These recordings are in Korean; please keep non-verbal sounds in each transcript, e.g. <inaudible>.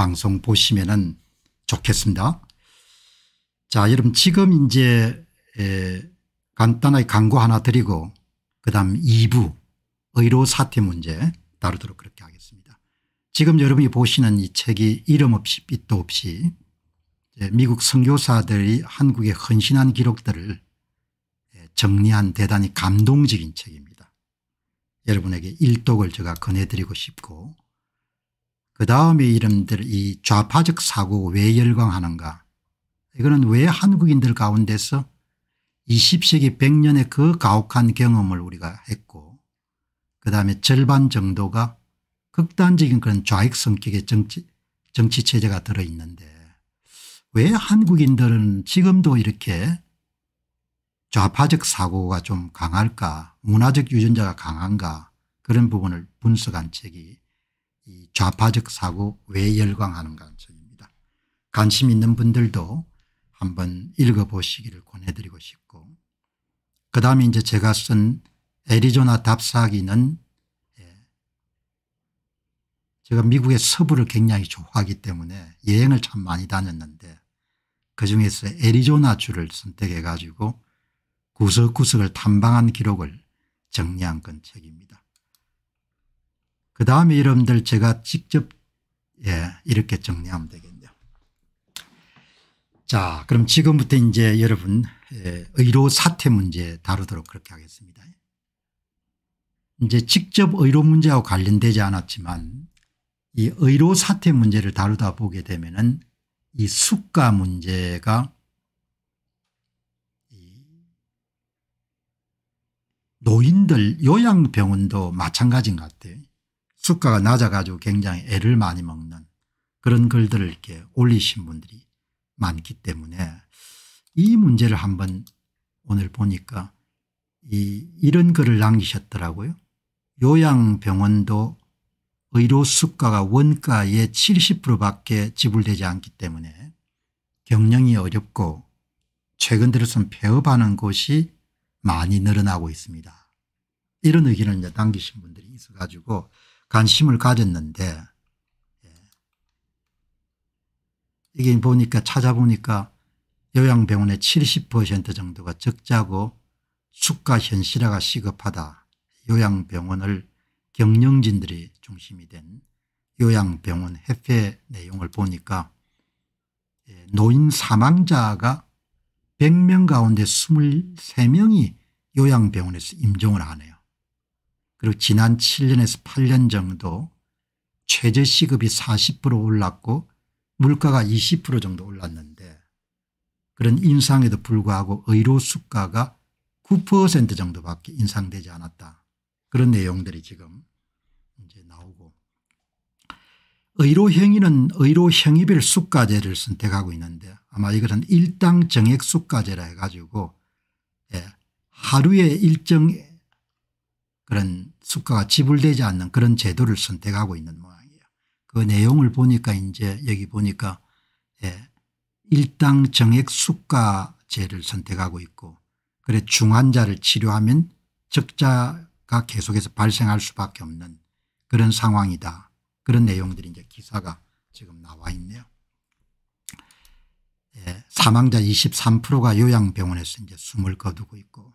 방송 보시면 좋겠습니다. 자, 여러분 지금 이제 간단하게 광고 하나 드리고 그다음 2부 의료 사태 문제 다루도록 그렇게 하겠습니다. 지금 여러분이 보시는 이 책이 이름 없이 빛도 없이 미국 선교사들이 한국에 헌신한 기록들을 정리한 대단히 감동적인 책입니다. 여러분에게 일독을 제가 권해드리고 싶고 그다음에 이름들 이 좌파적 사고 왜 열광하는가 이거는 왜 한국인들 가운데서 20세기 100년의 그 가혹한 경험을 우리가 했고 그다음에 절반 정도가 극단적인 그런 좌익 성격의 정치 정치체제가 들어있는데 왜 한국인들은 지금도 이렇게 좌파적 사고가 좀 강할까 문화적 유전자가 강한가 그런 부분을 분석한 책이 좌파적 사고 왜 열광하는 가책입니다. 관심 있는 분들도 한번 읽어보시기를 권해드리고 싶고 그 다음에 이제 제가 쓴 애리조나 답사기는 예, 제가 미국의 서부를 굉장히 좋아하기 때문에 여행을 참 많이 다녔는데 그중에서 애리조나주를 선택해 가지고 구석구석을 탐방한 기록을 정리한 건 책입니다. 그 다음에 여러분들 제가 직접 예, 이렇게 정리하면 되겠네요. 자 그럼 지금부터 이제 여러분 예, 의료 사태 문제 다루도록 그렇게 하겠습니다. 이제 직접 의료 문제하고 관련되지 않았지만 이 의료 사태 문제를 다루다 보게 되면은 이 수가 문제가 노인들 요양병원도 마찬가지인 것 같아요. 수가가 낮아가지고 굉장히 애를 많이 먹는 그런 글들을 이렇게 올리신 분들이 많기 때문에 이 문제를 한번 오늘 보니까 이 이런 글을 남기셨더라고요. 요양병원도 의료 수가가 원가의 70%밖에 지불되지 않기 때문에 경영이 어렵고 최근 들어선 폐업하는 곳이 많이 늘어나고 있습니다. 이런 의견을 이제 남기신 분들이 있어가지고 관심을 가졌는데 예. 이게 보니까 찾아보니까 요양병원의 70% 정도가 적자고 수가 현실화가 시급하다. 요양병원을 경영진들이 중심이 된 요양병원 협회 내용을 보니까 예, 노인 사망자가 100명 가운데 23명이 요양병원에서 임종을 하네요. 그리고 지난 7년에서 8년 정도 최저시급이 40% 올랐고 물가가 20% 정도 올랐는데 그런 인상에도 불구하고 의료 수가가 9% 정도밖에 인상되지 않았다. 그런 내용들이 지금 이제 나오고 의료행위는 의료행위별 수가제를 선택하고 있는데 아마 이것은 일당 정액 수가제라 해가지고 예, 하루에 일정 그런 수가가 지불되지 않는 그런 제도를 선택하고 있는 모양이에요. 그 내용을 보니까 이제 여기 보니까 예, 일당 정액 수가제를 선택하고 있고 그래 중환자를 치료하면 적자가 계속해서 발생할 수밖에 없는 그런 상황이다. 그런 내용들이 이제 기사가 지금 나와 있네요. 예, 사망자 23%가 요양병원에서 이제 숨을 거두고 있고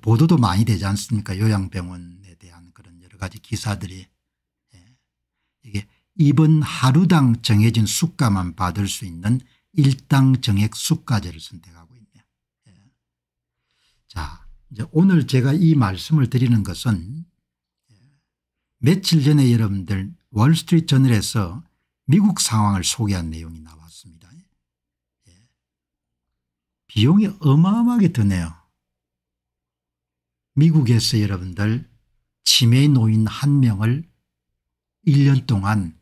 보도도 많이 되지 않습니까 요양병원에 대한 그런 여러 가지 기사들이 예. 이게 이번 하루당 정해진 수가만 받을 수 있는 일당 정액 수가제를 선택하고 있네요. 예. 자 이제 오늘 제가 이 말씀을 드리는 것은 예. 며칠 전에 여러분들 월스트리트 저널에서 미국 상황을 소개한 내용이 나왔습니다. 예. 비용이 어마어마하게 드네요. 미국에서 여러분들 치매 노인 한 명을 1년 동안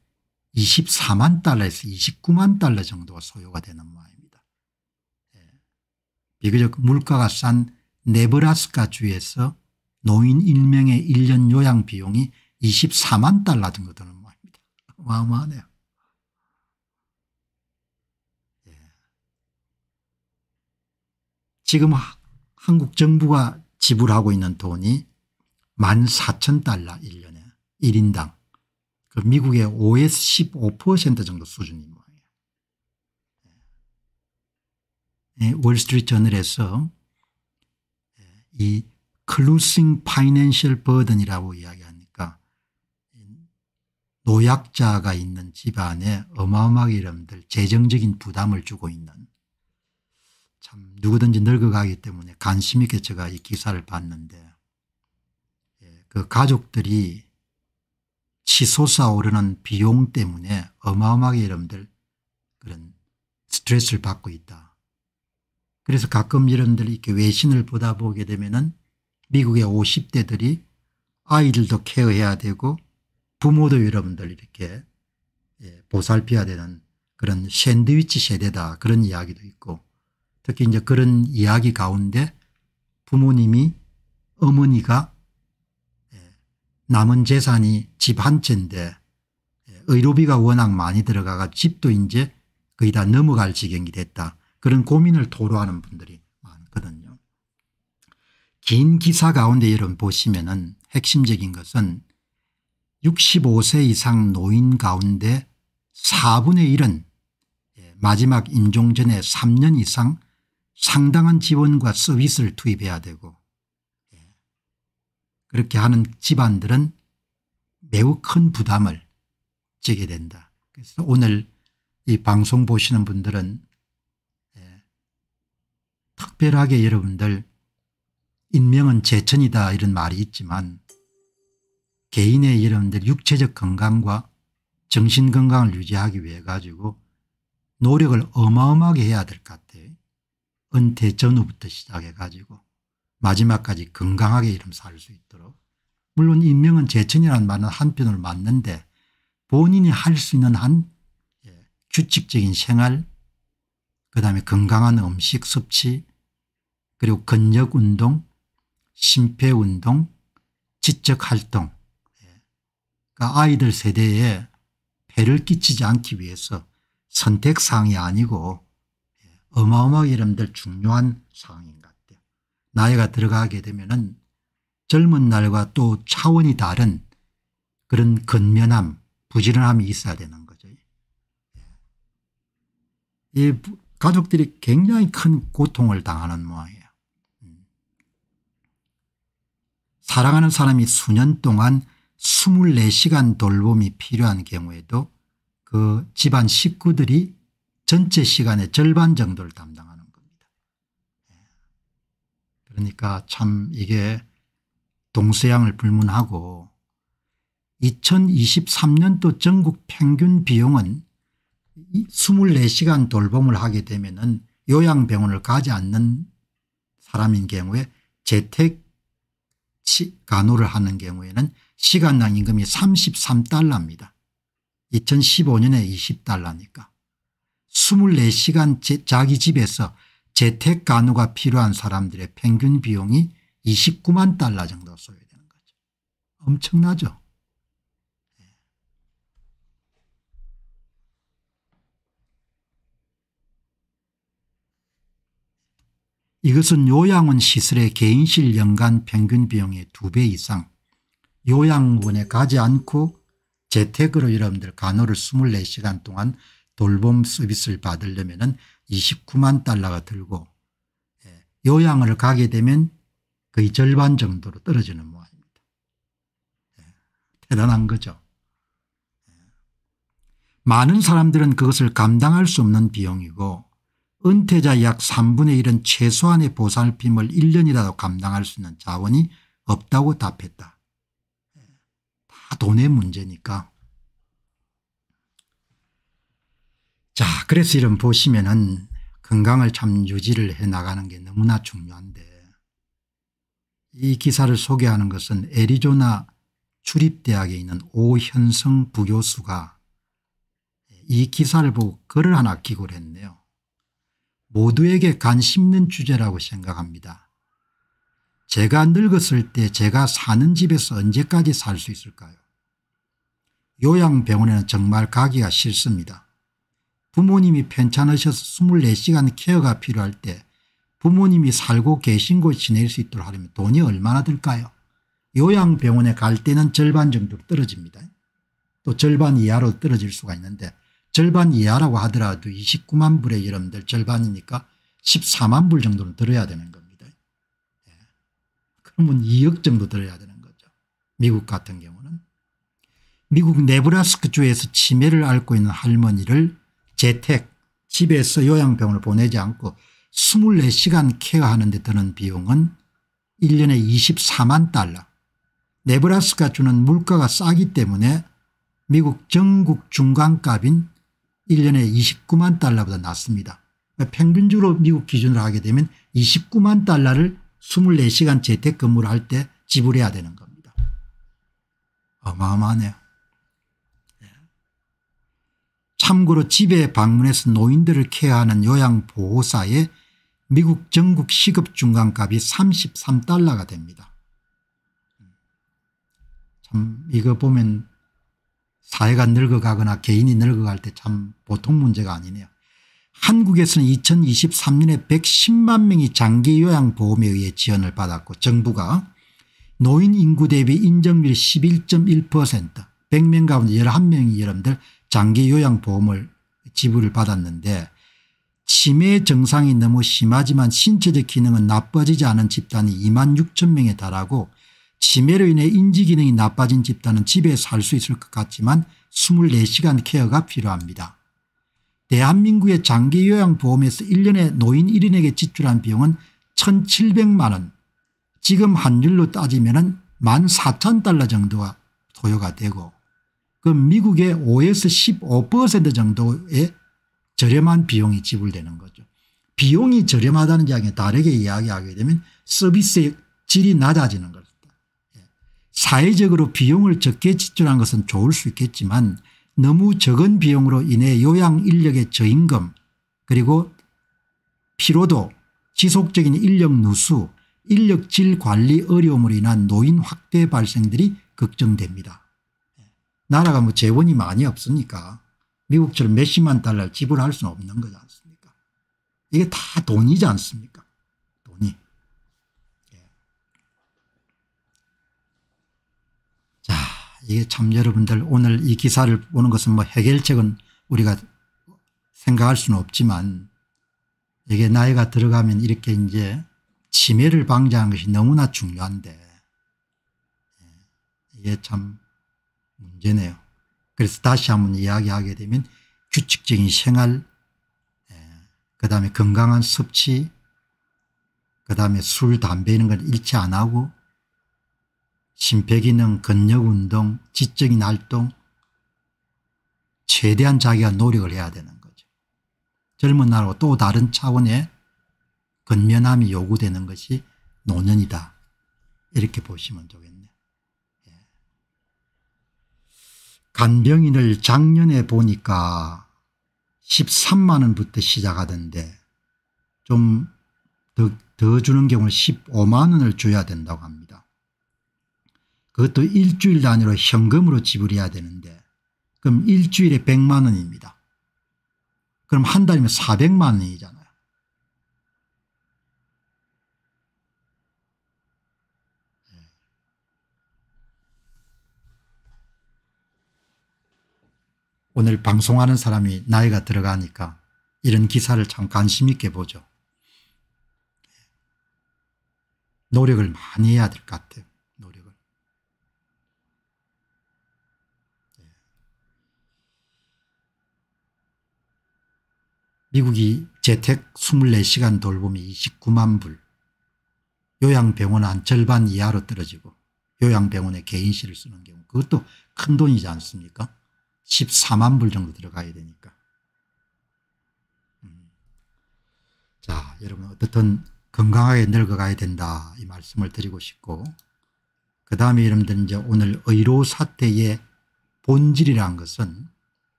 24만 달러에서 29만 달러 정도가 소요가 되는 모양입니다. 예. 비교적 물가가 싼 네브라스카 주에서 노인 1명의 1년 요양 비용이 24만 달러 정도 되는 모양입니다. 어마어마하네요. 예. 지금 한국 정부가 지불하고 있는 돈이 14,000달러 1년에 1인당 그 미국의 5에서 15% 정도 수준입니다 예. 예, 월스트리트저널에서 이 클루싱 파이낸셜 버든이라고 이야기하니까 노약자가 있는 집안에 어마어마하게 여러분들 재정적인 부담을 주고 있는 참 누구든지 늙어가기 때문에 관심 있게 제가 이 기사를 봤는데 예, 그 가족들이 치솟아 오르는 비용 때문에 어마어마하게 여러분들 그런 스트레스를 받고 있다. 그래서 가끔 여러분들 이렇게 외신을 보다 보게 되면은 미국의 50대들이 아이들도 케어해야 되고 부모도 여러분들 이렇게 예, 보살펴야 되는 그런 샌드위치 세대다 그런 이야기도 있고 특히 이제 그런 이야기 가운데 부모님이 어머니가 예, 남은 재산이 집 한 채인데 예, 의료비가 워낙 많이 들어가가 집도 이제 거의 다 넘어갈 지경이 됐다. 그런 고민을 토로하는 분들이 많거든요. 긴 기사 가운데 여러분 보시면은 핵심적인 것은 65세 이상 노인 가운데 4분의 1은 예, 마지막 임종전에 3년 이상 상당한 지원과 서비스를 투입해야 되고 그렇게 하는 집안들은 매우 큰 부담을 지게 된다. 그래서 오늘 이 방송 보시는 분들은 예, 특별하게 여러분들 인명은 제천이다 이런 말이 있지만 개인의 여러분들 육체적 건강과 정신 건강을 유지하기 위해 가지고 노력을 어마어마하게 해야 될 것 같아요. 은퇴 전후부터 시작해가지고 마지막까지 건강하게 이름 살수 있도록 물론 임명은 제천이라는 말은 한편으로 맞는데 본인이 할 수 있는 한 예, 규칙적인 생활 그다음에 건강한 음식 섭취 그리고 근력운동 심폐운동 지적활동 예. 그러니까 아이들 세대에 폐를 끼치지 않기 위해서 선택사항이 아니고 어마어마하게 여들 중요한 상황인 것 같아요. 나이가 들어가게 되면은 젊은 날과 또 차원이 다른 그런 근면함, 부지런함이 있어야 되는 거죠. 예. 이 가족들이 굉장히 큰 고통을 당하는 모양이에요. 음. 사랑하는 사람이 수년 동안 24시간 돌봄이 필요한 경우에도 그 집안 식구들이 전체 시간의 절반 정도를 담당하는 겁니다. 예. 그러니까 참 이게 동서양을 불문하고 2023년도 전국 평균 비용은 24시간 돌봄을 하게 되면 은 요양병원을 가지 않는 사람인 경우에 재택 간호를 하는 경우에는 시간당 임금이 33달러입니다. 2015년에 20달러니까. 24시간 자기 집에서 재택 간호가 필요한 사람들의 평균 비용이 29만 달러 정도 소요되는 거죠. 엄청나죠. 예. 이것은 요양원 시설의 개인실 연간 평균 비용의 2배 이상 요양원에 가지 않고 재택으로 여러분들 간호를 24시간 동안 돌봄 서비스를 받으려면 29만 달러가 들고 예, 요양을 가게 되면 거의 절반 정도로 떨어지는 모양입니다. 예, 대단한 거죠. 예. 많은 사람들은 그것을 감당할 수 없는 비용이고 은퇴자 약 3분의 1은 최소한의 보살핌을 1년이라도 감당할 수 있는 자원이 없다고 답했다. 다 돈의 문제니까 자 그래서 이런 보시면은 건강을 참 유지를 해 나가는 게 너무나 중요한데 이 기사를 소개하는 것은 애리조나 출입대학에 있는 오현성 부교수가 이 기사를 보고 글을 하나 기고를 했네요. 모두에게 관심 있는 주제라고 생각합니다. 제가 늙었을 때 제가 사는 집에서 언제까지 살 수 있을까요? 요양병원에는 정말 가기가 싫습니다. 부모님이 편찮으셔서 24시간 케어가 필요할 때 부모님이 살고 계신 곳 지낼 수 있도록 하려면 돈이 얼마나 들까요 요양병원에 갈 때는 절반 정도 떨어집니다. 또 절반 이하로 떨어질 수가 있는데 절반 이하라고 하더라도 29만 불의 여러분들 절반이니까 14만 불 정도는 들어야 되는 겁니다. 예. 그러면 2억 정도 들어야 되는 거죠. 미국 같은 경우는. 미국 네브라스크주에서 치매를 앓고 있는 할머니를 재택 집에서 요양병원을 보내지 않고 24시간 케어하는 데 드는 비용은 1년에 24만 달러 네브라스카주는 물가가 싸기 때문에 미국 전국 중간값인 1년에 29만 달러보다 낮습니다. 평균적으로 미국 기준으로 하게 되면 29만 달러를 24시간 재택근무를 할 때 지불해야 되는 겁니다. 어마어마하네요. 참고로 집에 방문해서 노인들을 케어하는 요양보호사의 미국 전국 시급중간값이 33달러가 됩니다. 참 이거 보면 사회가 늙어가거나 개인이 늙어갈 때 참 보통 문제가 아니네요. 한국에서는 2023년에 110만 명이 장기 요양보험에 의해 지원을 받았고 정부가 노인 인구 대비 인정률 11.1% 100명 가운데 11명이 여러분들 장기 요양보험을 지불을 받았는데 치매 증상이 너무 심하지만 신체적 기능은 나빠지지 않은 집단이 2만 6천 명에 달하고 치매로 인해 인지기능이 나빠진 집단은 집에 살 수 있을 것 같지만 24시간 케어가 필요합니다. 대한민국의 장기요양보험에서 1년에 노인 1인에게 지출한 비용은 1,700만 원 지금 환율로 따지면 14,000달러 정도가 소요가 되고 그 미국의 5에서 15% 정도의 저렴한 비용이 지불되는 거죠. 비용이 저렴하다는 이야기 다르게 이야기하게 되면 서비스의 질이 낮아지는 것이다. 예. 사회적으로 비용을 적게 지출한 것은 좋을 수 있겠지만 너무 적은 비용으로 인해 요양 인력의 저임금 그리고 피로도 지속적인 인력 누수 인력질 관리 어려움으로 인한 노인 확대 발생들이 걱정됩니다. 나라가 뭐 재원이 많이 없으니까 미국처럼 몇십만 달러를 지불할 수는 없는 거지 않습니까? 이게 다 돈이지 않습니까? 돈이. 예. 자, 이게 참 여러분들 오늘 이 기사를 보는 것은 뭐 해결책은 우리가 생각할 수는 없지만 이게 나이가 들어가면 이렇게 이제 치매를 방지하는 것이 너무나 중요한데 예, 이게 참 문제네요. 그래서 다시 한번 이야기하게 되면 규칙적인 생활 예, 그 다음에 건강한 섭취 그 다음에 술 담배 이런 걸 잃지 안 하고 심폐기능 근력운동 지적인 활동 최대한 자기가 노력을 해야 되는 거죠. 젊은 날라와또 다른 차원의 근면함이 요구되는 것이 노년이다. 이렇게 보시면 되겠습니다. 간병인을 작년에 보니까 13만 원부터 시작하던데 좀더 더 주는 경우는 15만 원을 줘야 된다고 합니다. 그것도 일주일 단위로 현금으로 지불해야 되는데 그럼 일주일에 100만 원입니다. 그럼 한 달이면 400만 원이잖아. 요 오늘 방송하는 사람이 나이가 들어가니까 이런 기사를 참 관심 있게 보죠. 노력을 많이 해야 될 것 같아요. 노력을. 예. 미국이 재택 24시간 돌봄이 29만 불, 요양병원 한 절반 이하로 떨어지고 요양병원에 개인실을 쓰는 경우 그것도 큰 돈이지 않습니까? 14만 불 정도 들어가야 되니까. 음. 자, 여러분 어떻든 건강하게 늙어가야 된다 이 말씀을 드리고 싶고 그 다음에 여러분들 이제 오늘 의료 사태의 본질이라는 것은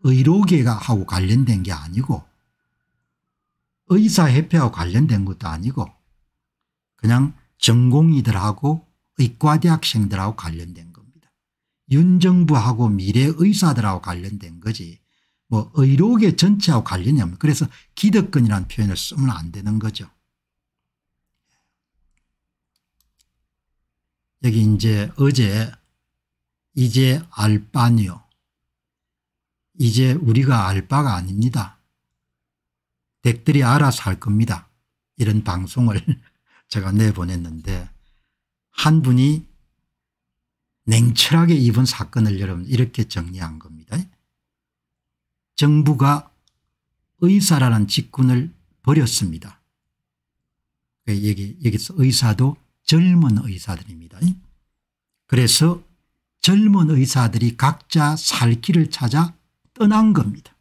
의료계가 하고 관련된 게 아니고 의사협회하고 관련된 것도 아니고 그냥 전공의들하고 의과대학생들하고 관련된 윤정부하고 미래의사들하고 관련된 거지 뭐 의료계 전체하고 관련이 없는 그래서 기득권이라는 표현을 쓰면 안 되는 거죠. 여기 이제 어제 이제 알바니요. 이제 우리가 알바가 아닙니다. 댁들이 알아서 할 겁니다. 이런 방송을 <laughs> 제가 내보냈는데 한 분이 냉철하게 이번 사건을 여러분 이렇게 정리한 겁니다. 정부가 의사라는 직군을 버렸습니다. 여기, 그 여기서 의사도 젊은 의사들입니다. 그래서 젊은 의사들이 각자 살 길을 찾아 떠난 겁니다.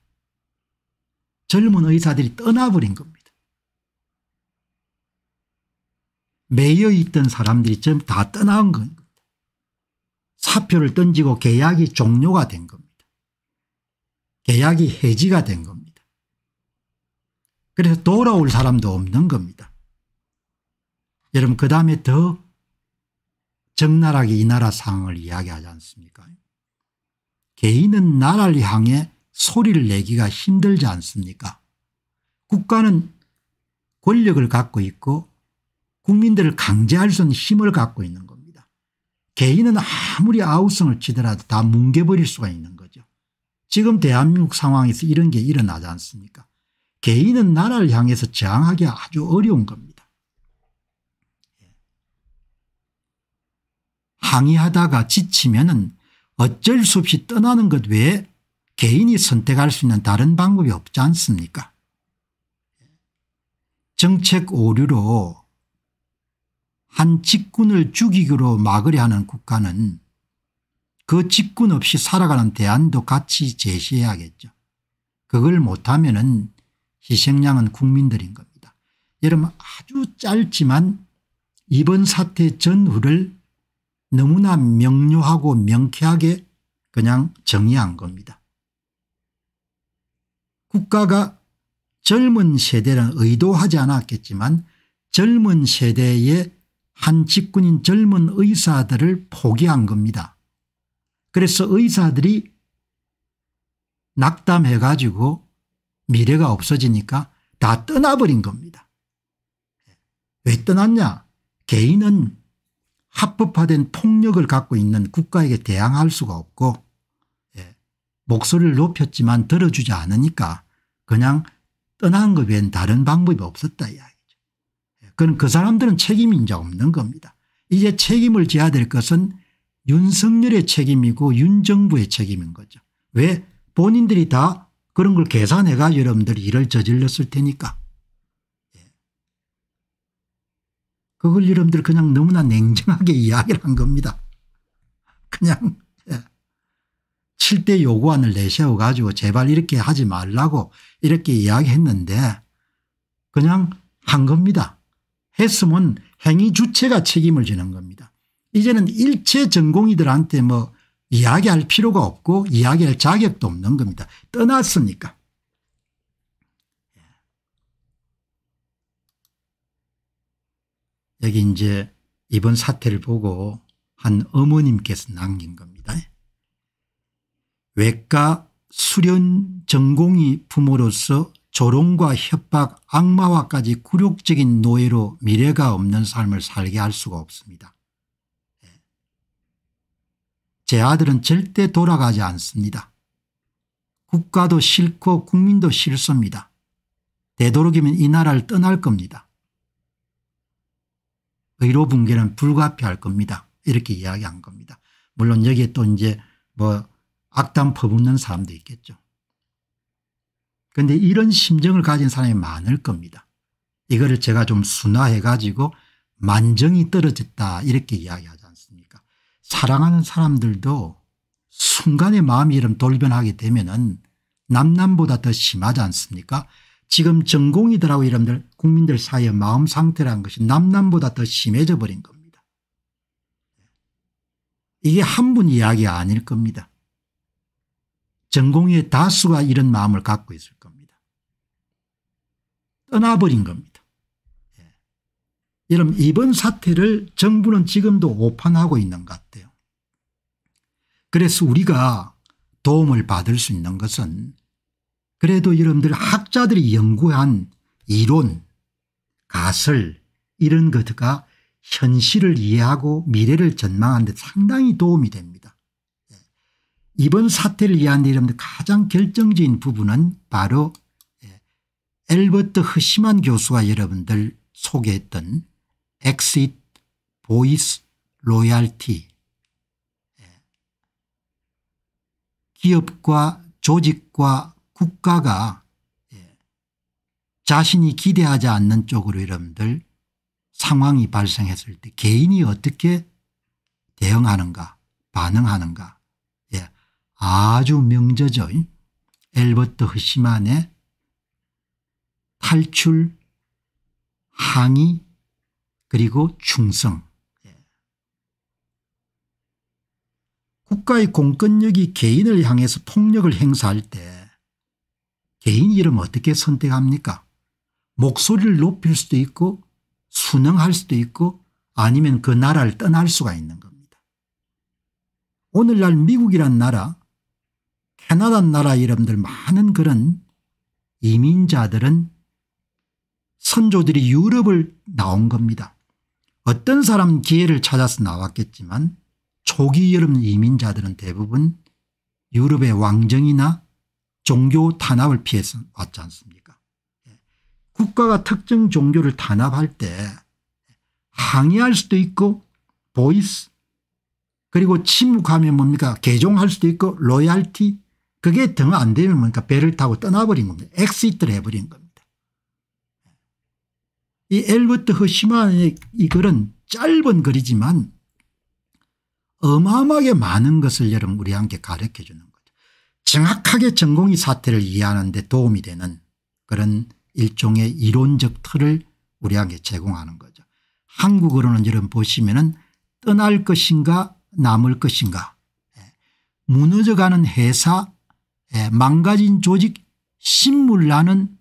젊은 의사들이 떠나버린 겁니다. 매여 있던 사람들이 좀다떠나 겁니다. 사표를 던지고 계약이 종료가 된 겁니다. 계약이 해지가 된 겁니다. 그래서 돌아올 사람도 없는 겁니다. 여러분 그 다음에 더 적나라하게 이 나라 상황을 이야기하지 않습니까 개인은 나라를 향해 소리를 내기가 힘들지 않습니까 국가는 권력을 갖고 있고 국민들을 강제할 수 있는 힘을 갖고 있는 겁니다. 개인은 아무리 아우성을 치더라도 다 뭉개버릴 수가 있는 거죠. 지금 대한민국 상황에서 이런 게 일어나지 않습니까 개인은 나라를 향해서 저항하기 아주 어려운 겁니다. 예. 항의하다가 지치면 은 어쩔 수 없이 떠나는 것 외에 개인이 선택할 수 있는 다른 방법이 없지 않습니까 예. 정책 오류로 한 직군을 죽이기로 막으려 하는 국가는 그 직군 없이 살아가는 대안도 같이 제시해야겠죠. 그걸 못하면 은 희생양은 국민들인 겁니다. 여러분 아주 짧지만 이번 사태 전후를 너무나 명료하고 명쾌하게 그냥 정의한 겁니다. 국가가 젊은 세대는 의도하지 않았겠지만 젊은 세대의 한 직군인 젊은 의사들을 포기한 겁니다. 그래서 의사들이 낙담해 가지고 미래가 없어지니까 다 떠나버린 겁니다. 왜 떠났냐 개인은 합법화된 폭력을 갖고 있는 국가에게 대항할 수가 없고 예, 목소리를 높였지만 들어주지 않으니까 그냥 떠난 것 외엔 다른 방법이 없었다 이야기. 그건 그 사람들은 책임이 이제 없는 겁니다. 이제 책임을 져야 될 것은 윤석열의 책임이고 윤정부의 책임인 거죠. 왜 본인들이 다 그런 걸 계산해가 여러분들이 일을 저질렀을 테니까. 예. 그걸 여러분들 그냥 너무나 냉정하게 <laughs> 이야기를 한 겁니다. 그냥 7대 예. 요구안을 내세워 가지고 제발 이렇게 하지 말라고 이렇게 이야기했는데 그냥 한 겁니다. 했으면 행위 주체가 책임을 지는 겁니다. 이제는 일체 전공이들한테 뭐 이야기할 필요가 없고 이야기할 자격도 없는 겁니다. 떠났으니까. 예. 여기 이제 이번 사태를 보고 한 어머님께서 남긴 겁니다. 외과 수련 전공의 부모로서 조롱과 협박 악마와까지 굴욕적인 노예로 미래가 없는 삶을 살게 할 수가 없습니다. 예. 제 아들은 절대 돌아가지 않습니다. 국가도 싫고 국민도 싫습니다. 되도록이면 이 나라를 떠날 겁니다. 의료 붕괴는 불가피할 겁니다. 이렇게 이야기한 겁니다. 물론 여기에 또 이제 뭐 악담 퍼붓는 사람도 있겠죠. 그런데 이런 심정을 가진 사람이 많을 겁니다. 이거를 제가 좀 순화해 가지고 만정이 떨어졌다 이렇게 이야기하지 않습니까 사랑하는 사람들도 순간에 마음이 이런 돌변하게 되면 은 남남보다 더 심하지 않습니까 지금 전공이더라고 여러분들 국민들 사이의 마음 상태라는 것이 남남보다 더 심해져 버린 겁니다. 이게 한 분 이야기 아닐 겁니다. 전공의 다수가 이런 마음을 갖고 있을 떠나버린 겁니다. 예. 여러분 이번 사태를 정부는 지금도 오판하고 있는 것 같아요. 그래서 우리가 도움을 받을 수 있는 것은 그래도 여러분들 학자들이 연구한 이론 가설 이런 것가 현실을 이해하고 미래를 전망하는 데 상당히 도움이 됩니다. 예. 이번 사태를 이해하는 데 가장 결정적인 부분은 바로 엘버트 허시만 교수가 여러분들 소개했던 엑시트 보이스 로얄티 기업과 조직과 국가가 예, 자신이 기대하지 않는 쪽으로 여러분들 상황이 발생했을 때 개인이 어떻게 대응하는가 반응하는가 예. 아주 명저죠 엘버트 허시만의 탈출, 항의, 그리고 충성. 예. 국가의 공권력이 개인을 향해서 폭력을 행사할 때 개인 이름 어떻게 선택합니까? 목소리를 높일 수도 있고 순응할 수도 있고 아니면 그 나라를 떠날 수가 있는 겁니다. 오늘날 미국이란 나라 캐나다 나라 이름들 많은 그런 이민자들은 선조들이 유럽을 나온 겁니다. 어떤 사람 기회를 찾아서 나왔겠지만 초기 여름 이민자들은 대부분 유럽의 왕정이나 종교 탄압을 피해서 왔지 않습니까 예. 국가가 특정 종교를 탄압할 때 항의할 수도 있고 보이스 그리고 침묵하면 뭡니까 개종할 수도 있고 로얄티 그게 등 안 되면 뭡니까 배를 타고 떠나버린 겁니다. 엑시트를 해버린 겁니다. 이 엘버트 허시만의 이 글은 짧은 글이지만 어마어마하게 많은 것을 여러분 우리 함께 가르쳐 주는 거죠. 정확하게 전공의 사태를 이해하는 데 도움이 되는 그런 일종의 이론적 틀을 우리에게 제공하는 거죠. 한국어로는 여러분 보시면 은 떠날 것인가 남을 것인가 예, 무너져가는 회사 예, 망가진 조직 신물나는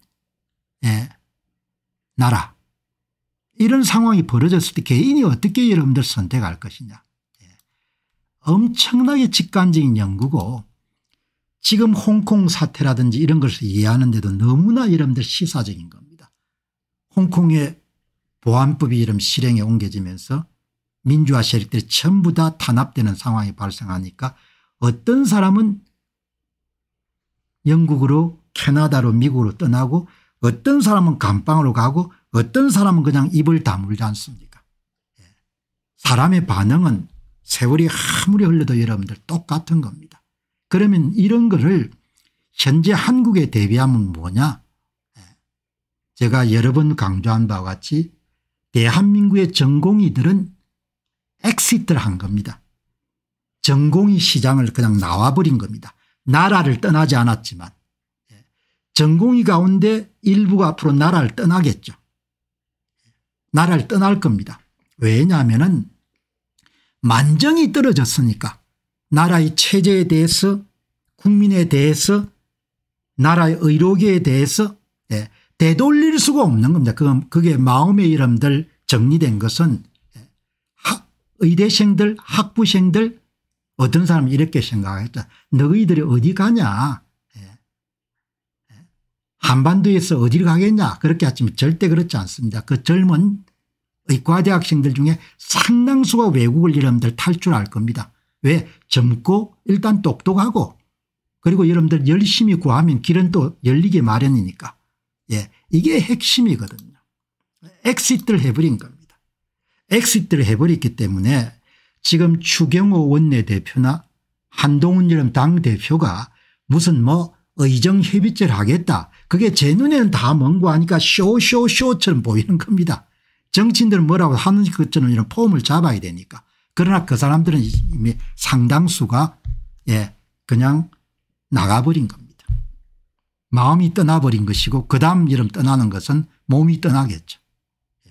예, 나라 이런 상황이 벌어졌을 때 개인이 어떻게 여러분들 선택할 것이냐. 예. 엄청나게 직관적인 연구고 지금 홍콩 사태라든지 이런 것을 이해하는데도 너무나 여러분들 시사적인 겁니다. 홍콩의 보안법이 이런 실행에 옮겨지면서 민주화 세력들이 전부 다 탄압되는 상황이 발생하니까 어떤 사람은 영국으로 캐나다로 미국으로 떠나고 어떤 사람은 감방으로 가고 어떤 사람은 그냥 입을 다물지 않습니까 예. 사람의 반응은 세월이 아무리 흘러도 여러분들 똑같은 겁니다. 그러면 이런 거를 현재 한국에 대비하면 뭐냐 예. 제가 여러 번 강조한 바와 같이 대한민국의 전공이들은 엑시트를 한 겁니다. 전공이 시장을 그냥 나와버린 겁니다. 나라를 떠나지 않았지만 예. 전공이 가운데 일부가 앞으로 나라를 떠나겠죠. 나라를 떠날 겁니다. 왜냐하면 만정이 떨어졌으니까 나라의 체제에 대해서 국민에 대해서 나라의 의료계에 대해서 예, 되돌릴 수가 없는 겁니다. 그게 마음의 이름들 정리된 것은 예, 학, 의대생들 학부생들 어떤 사람이 이렇게 생각했죠. 너희들이 어디 가냐 한반도에서 어디를 가겠냐 그렇게 하지만 절대 그렇지 않습니다. 그 젊은 의과대학생들 중에 상당수가 외국을 여러분들 탈출할 겁니다. 왜 젊고 일단 똑똑하고 그리고 여러분들 열심히 구하면 길은 또 열리게 마련이니까 예 이게 핵심이거든요. 엑시트를 해버린 겁니다. 엑시트를 해버렸기 때문에 지금 추경호 원내대표나 한동훈 여름 당대표가 무슨 뭐 의정 협의체를 하겠다. 그게 제 눈에는 다 뭔고 하니까 쇼쇼쇼처럼 보이는 겁니다. 정치인들은 뭐라고 하는 지그처럼 이런 폼을 잡아야 되니까. 그러나 그 사람들은 이미 상당수가 예 그냥 나가버린 겁니다. 마음이 떠나버린 것이고 그 다음 이름 떠나는 것은 몸이 떠나겠죠. 예.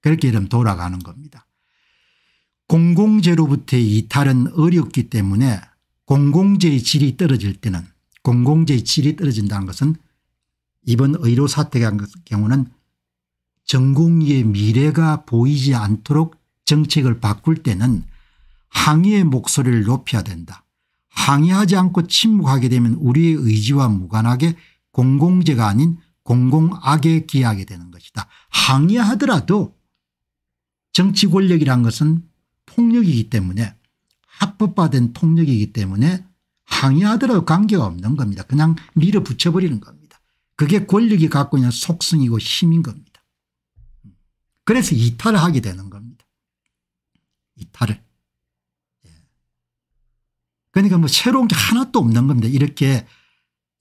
그렇게 이름 돌아가는 겁니다. 공공재로부터의 이탈은 어렵기 때문에 공공재의 질이 떨어질 때는 공공재의 질이 떨어진다는 것은 이번 의료 사태의 경우는 전공의의 미래가 보이지 않도록 정책을 바꿀 때는 항의의 목소리를 높여야 된다. 항의하지 않고 침묵하게 되면 우리의 의지와 무관하게 공공재가 아닌 공공악에 기하게 되는 것이다. 항의하더라도 정치 권력이란 것은 폭력이기 때문에 합법화된 폭력이기 때문에 항의하더라도 관계가 없는 겁니다. 그냥 밀어붙여버리는 겁니다. 그게 권력이 갖고 있는 속성이고 힘인 겁니다. 그래서 이탈을 하게 되는 겁니다. 이탈을. 예. 그러니까 뭐 새로운 게 하나도 없는 겁니다. 이렇게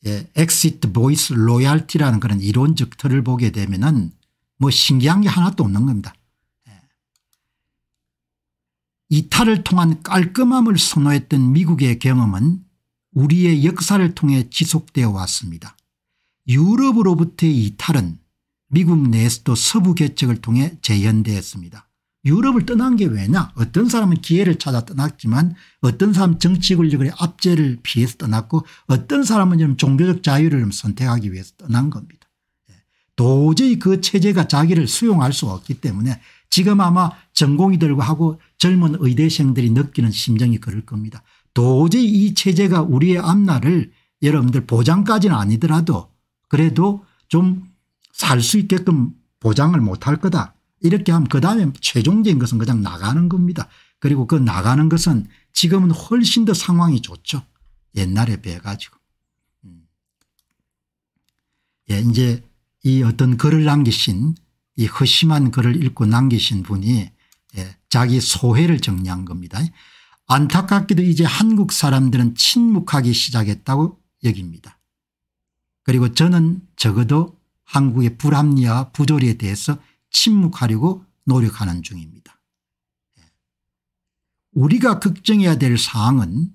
예, 엑시트 보이스 로얄티라는 그런 이론적 틀을 보게 되면은 뭐 신기한 게 하나도 없는 겁니다. 예. 이탈을 통한 깔끔함을 선호했던 미국의 경험은 우리의 역사를 통해 지속되어 왔습니다. 유럽으로부터의 이탈은 미국 내에서도 서부 개척을 통해 재현되었습니다. 유럽을 떠난 게 왜냐 어떤 사람은 기회를 찾아 떠났지만 어떤 사람은 정치 권력의 압제를 피해서 떠났고 어떤 사람은 종교적 자유를 선택하기 위해서 떠난 겁니다. 예. 도저히 그 체제가 자기를 수용할 수 없기 때문에 지금 아마 전공이들과 하고 젊은 의대생들이 느끼는 심정이 그럴 겁니다. 도저히 이 체제가 우리의 앞날을 여러분들 보장까지는 아니더라도 그래도 좀 살 수 있게끔 보장을 못할 거다. 이렇게 하면 그다음에 최종적인 것은 그냥 나가는 겁니다. 그리고 그 나가는 것은 지금은 훨씬 더 상황이 좋죠. 옛날에 비해 가지고. 음. 예, 이제 이 어떤 글을 남기신 이 허심한 글을 읽고 남기신 분이 예, 자기 소회를 정리한 겁니다. 안타깝게도 이제 한국 사람들은 침묵하기 시작했다고 여깁니다. 그리고 저는 적어도 한국의 불합리와 부조리에 대해서 침묵하려고 노력하는 중입니다. 예. 우리가 걱정해야 될 사항은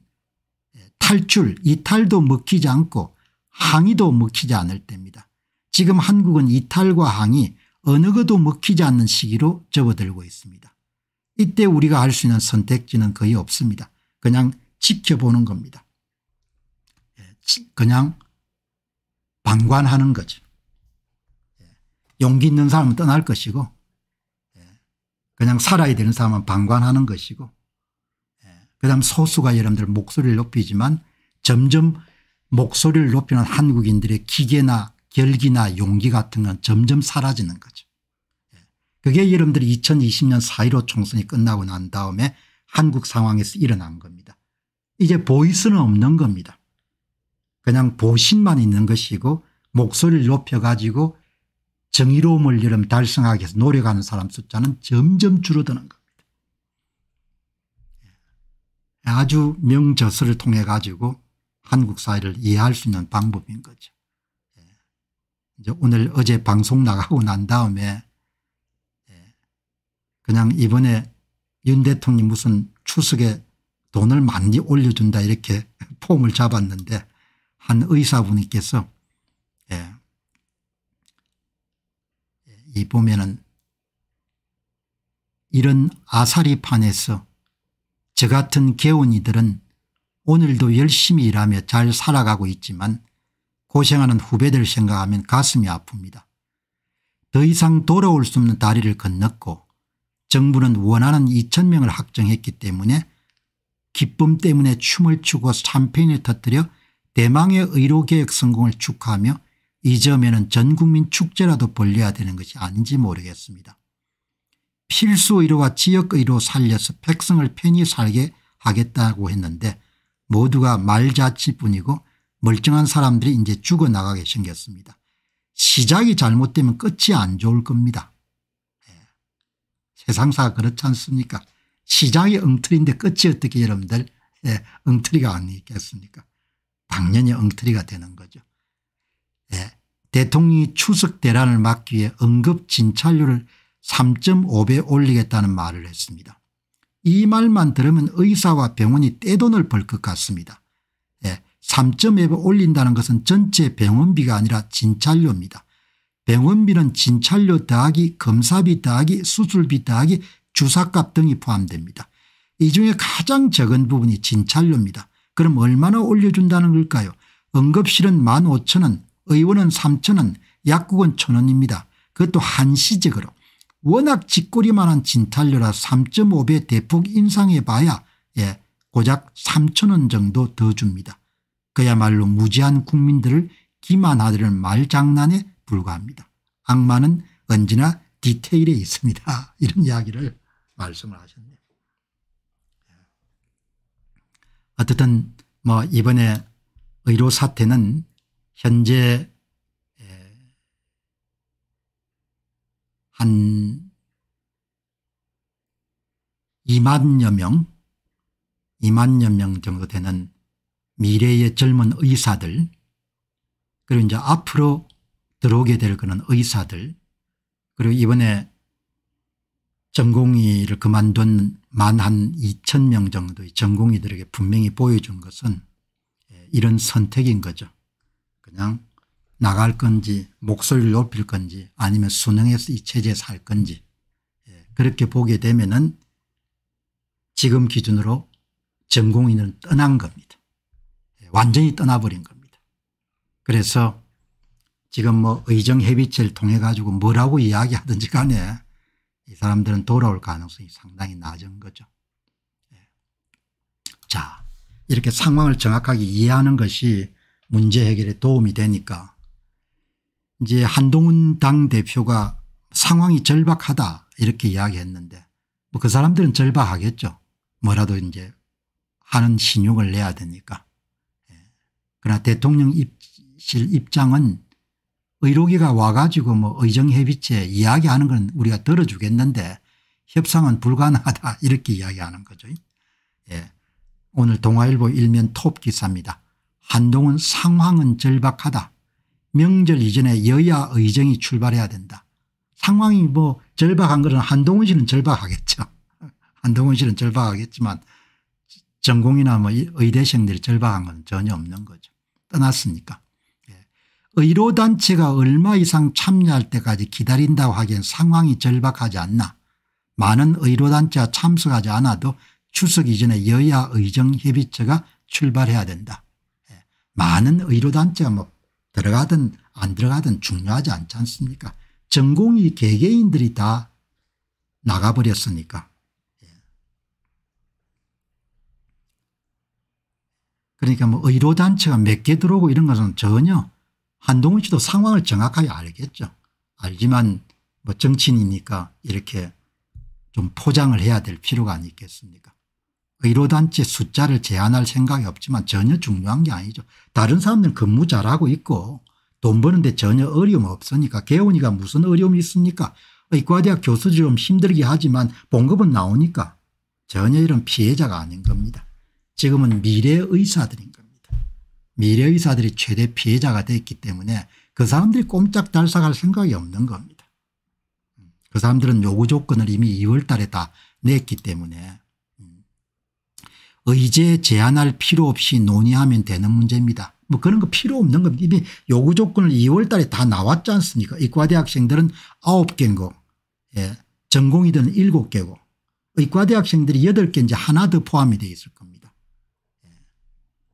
예, 탈출 이탈도 먹히지 않고 항의도 먹히지 않을 때입니다. 지금 한국은 이탈과 항의 어느 것도 먹히지 않는 시기로 접어들고 있습니다. 이때 우리가 할 수 있는 선택지는 거의 없습니다. 그냥 지켜보는 겁니다. 예, 그냥 방관하는 거죠. 예, 용기 있는 사람은 떠날 것이고 예, 그냥 살아야 되는 사람은 방관하는 것이고 그다음 소수가 여러분들 목소리를 높이지만 점점 목소리를 높이는 한국인들의 기계나 결기나 용기 같은 건 점점 사라지는 거죠. 그게 여러분들 이 2020년 4.15 총선이 끝나고 난 다음에 한국 상황에서 일어난 겁니다. 이제 보이스는 없는 겁니다. 그냥 보신만 있는 것이고 목소리를 높여가지고 정의로움을 여름 달성하기 위해서 노력하는 사람 숫자는 점점 줄어드는 겁니다. 예. 아주 명저서를 통해 가지고 한국 사회를 이해할 수 있는 방법인 거죠. 예. 이제 오늘 어제 방송 나가고 난 다음에 그냥 이번에 윤 대통령이 무슨 추석에 돈을 많이 올려준다 이렇게 <laughs> 폼을 잡았는데 한 의사분께서 예. 이 보면은 이런 아사리판에서 저 같은 개운이들은 오늘도 열심히 일하며 잘 살아가고 있지만 고생하는 후배들 생각하면 가슴이 아픕니다. 더 이상 돌아올 수 없는 다리를 건넜고 정부는 원하는 2천 명을 확정했기 때문에 기쁨 때문에 춤을 추고 샴페인을 터뜨려 대망의 의료개혁 성공을 축하하며 이 점에는 전국민 축제라도 벌려야 되는 것이 아닌지 모르겠습니다. 필수의료와 지역의료 살려서 백성을 편히 살게 하겠다고 했는데 모두가 말자치뿐이고 멀쩡한 사람들이 이제 죽어나가게 생겼습니다. 시작이 잘못되면 끝이 안 좋을 겁니다. 세상사 그렇지 않습니까 시작이 엉터리인데 끝이 어떻게 여러분들 예, 엉터리가 아니겠습니까 당연히 엉터리가 되는 거죠. 예, 대통령이 추석 대란을 막기 위해 응급진찰료를 3.5배 올리겠다는 말을 했습니다. 이 말만 들으면 의사와 병원이 떼돈을 벌 것 같습니다. 예, 3.5배 올린다는 것은 전체 병원비가 아니라 진찰료입니다. 병원비는 진찰료 더하기 검사비 더하기 수술비 더하기 주사값 등이 포함됩니다. 이 중에 가장 적은 부분이 진찰료입니다. 그럼 얼마나 올려준다는 걸까요 응급실은 15,000원 의원은 3,000원 약국은 1,000원입니다. 그것도 한시적으로 워낙 짓거리만한 진찰료라 3.5배 대폭 인상해봐야 예, 고작 3,000원 정도 더 줍니다. 그야말로 무지한 국민들을 기만하려는 말장난에 불과합니다. 악마는 언제나 디테일에 있습니다. <laughs> 이런 이야기를 말씀을 하셨네요. 예. 어쨌든 뭐 이번에 의료 사태는 현재 예, 한 2만여 명, 2만여 명 정도 되는 미래의 젊은 의사들 그리고 이제 앞으로 들어오게 될 그런 의사들 그리고 이번에 전공의를 그만둔 만 한 2천 명 정도의 전공의들에게 분명히 보여준 것은 예, 이런 선택인 거죠. 그냥 나갈 건지 목소리를 높일 건지 아니면 수능에서 이 체제에 살 건지 예, 그렇게 보게 되면 은 지금 기준으로 전공의는 떠난 겁니다. 예, 완전히 떠나버린 겁니다. 그래서 지금 뭐 의정협의체를 통해 가지고 뭐라고 이야기하든지 간에 이 사람들은 돌아올 가능성이 상당히 낮은 거죠. 예. 자 이렇게 상황을 정확하게 이해하는 것이 문제 해결에 도움이 되니까 이제 한동훈 당대표가 상황이 절박하다 이렇게 이야기했는데 뭐그 사람들은 절박하겠죠. 뭐라도 이제 하는 신용을 내야 되니까. 예. 그러나 대통령 입실 입장은 의료기가 와가지고 뭐 의정협의체 이야기하는 건 우리가 들어주겠는데 협상은 불가능하다 <laughs> 이렇게 이야기하는 거죠. 예. 오늘 동아일보 일면 톱 기사입니다. 한동훈 상황은 절박하다. 명절 이전에 여야 의정이 출발해야 된다. 상황이 뭐 절박한 거는 한동훈 씨는 절박하겠죠. <laughs> 한동훈 씨는 절박하겠지만 전공이나 뭐 의대생들이 절박한 건 전혀 없는 거죠. 떠났으니까. 의료단체가 얼마 이상 참여할 때까지 기다린다고 하기엔 상황이 절박하지 않나 많은 의료단체가 참석하지 않아도 추석 이전에 여야 의정협의체가 출발해야 된다. 예. 많은 의료단체가 뭐 들어가든 안 들어가든 중요하지 않지 않습니까 전공이 개개인들이 다 나가버렸으니까. 예. 그러니까 뭐 의료단체가 몇 개 들어오고 이런 것은 전혀 한동훈 씨도 상황을 정확하게 알겠죠. 알지만 뭐 정치인이니까 이렇게 좀 포장을 해야 될 필요가 아니 겠습니까 의료단체 숫자를 제한할 생각이 없지만 전혀 중요한 게 아니죠. 다른 사람들은 근무 잘하고 있고 돈 버는데 전혀 어려움 없으니까 개원이가 무슨 어려움이 있습니까 의과대학 교수좀 힘들게 하지만 봉급은 나오니까 전혀 이런 피해자가 아닌 겁니다. 지금은 미래의 의사들인 겁니다. 미래의사들이 최대 피해자가 됐기 때문에 그 사람들이 꼼짝 달싹할 생각이 없는 겁니다. 그 사람들은 요구 조건을 이미 2월 달에 다 냈기 때문에 의제 제한할 필요 없이 논의하면 되는 문제입니다. 뭐 그런 거 필요 없는 겁니다. 이미 요구 조건을 2월 달에 다 나왔지 않습니까 의과대학생들은 9개고 예. 전공이든 7개고 의과대학생들이 8개 이제 하나 더 포함이 되어 있을 겁니다.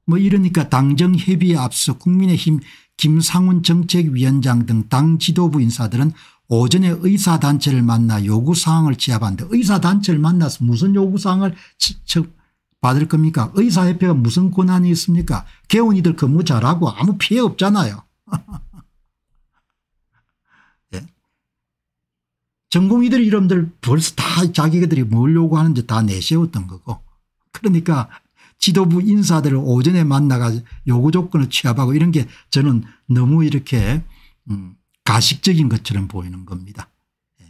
뭐 이러니까 당정 협의에 앞서 국민의힘 김상훈 정책위원장 등 당 지도부 인사들은 오전에 의사단체를 만나 요구사항을 취합한데 의사단체를 만나서 무슨 요구사항을 받을 겁니까 의사협회가 무슨 권한이 있습니까 개원이들 근무 잘하고 아무 피해 없잖아요. 네. <laughs> 전공의들 이름들 벌써 다 자기들이 뭘 요구하는지 다 내세웠던 거고 그러니까 지도부 인사들을 오전에 만나가 요구 조건을 취합하고 이런 게 저는 너무 이렇게 음 가식적인 것처럼 보이는 겁니다. 예.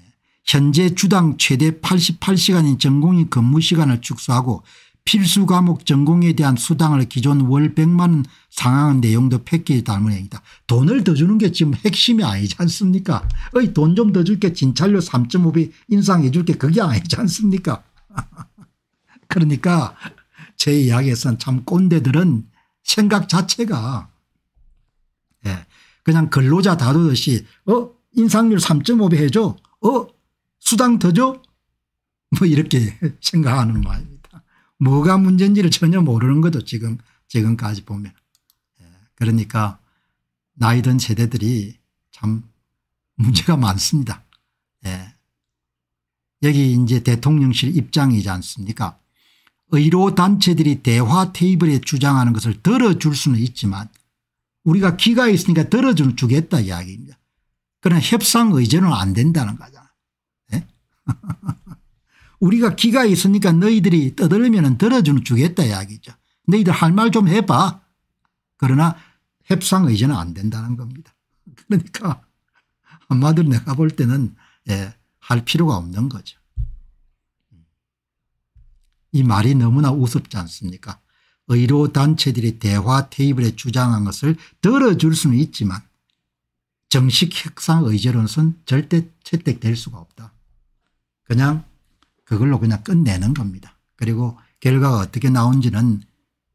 현재 주당 최대 88시간인 전공이 근무 시간을 축소하고 필수 과목 전공에 대한 수당을 기존 월 100만 원상황한 내용도 패키지 담은 행위다. 돈을 더 주는 게 지금 핵심이 아니지 않습니까? 어이 돈 좀 더 줄게 진찰료 3.5배 인상해 줄게 그게 아니지 않습니까? <laughs> 그러니까 제 이야기에서는 참 꼰대들은 생각 자체가 예, 그냥 근로자 다루듯이 어 인상률 3.5배 해줘 어 수당 더줘뭐 이렇게 <laughs> 생각하는 말입니다. 뭐가 문제인지를 전혀 모르는 거죠 지금 지금까지 보면. 예, 그러니까 나이 든 세대들이 참 문제가 많습니다. 예. 여기 이제 대통령실 입장이지 않습니까 의료단체들이 대화 테이블에 주장하는 것을 들어줄 수는 있지만 우리가 기가 있으니까 들어주겠다 이야기입니다. 그러나 협상 의제는 안 된다는 거잖아. 네? <laughs> 우리가 기가 있으니까 너희들이 떠들면 들어주 주겠다 이야기죠. 너희들 할 말 좀 해봐. 그러나 협상 의제는 안 된다는 겁니다. <laughs> 그러니까 한마디로 내가 볼 때는 예, 할 필요가 없는 거죠. 이 말이 너무나 우습지 않습니까 의료 단체들이 대화 테이블에 주장한 것을 들어줄 수는 있지만 정식 협상 의제로는 절대 채택될 수가 없다. 그냥 그걸로 그냥 끝내는 겁니다. 그리고 결과가 어떻게 나온지는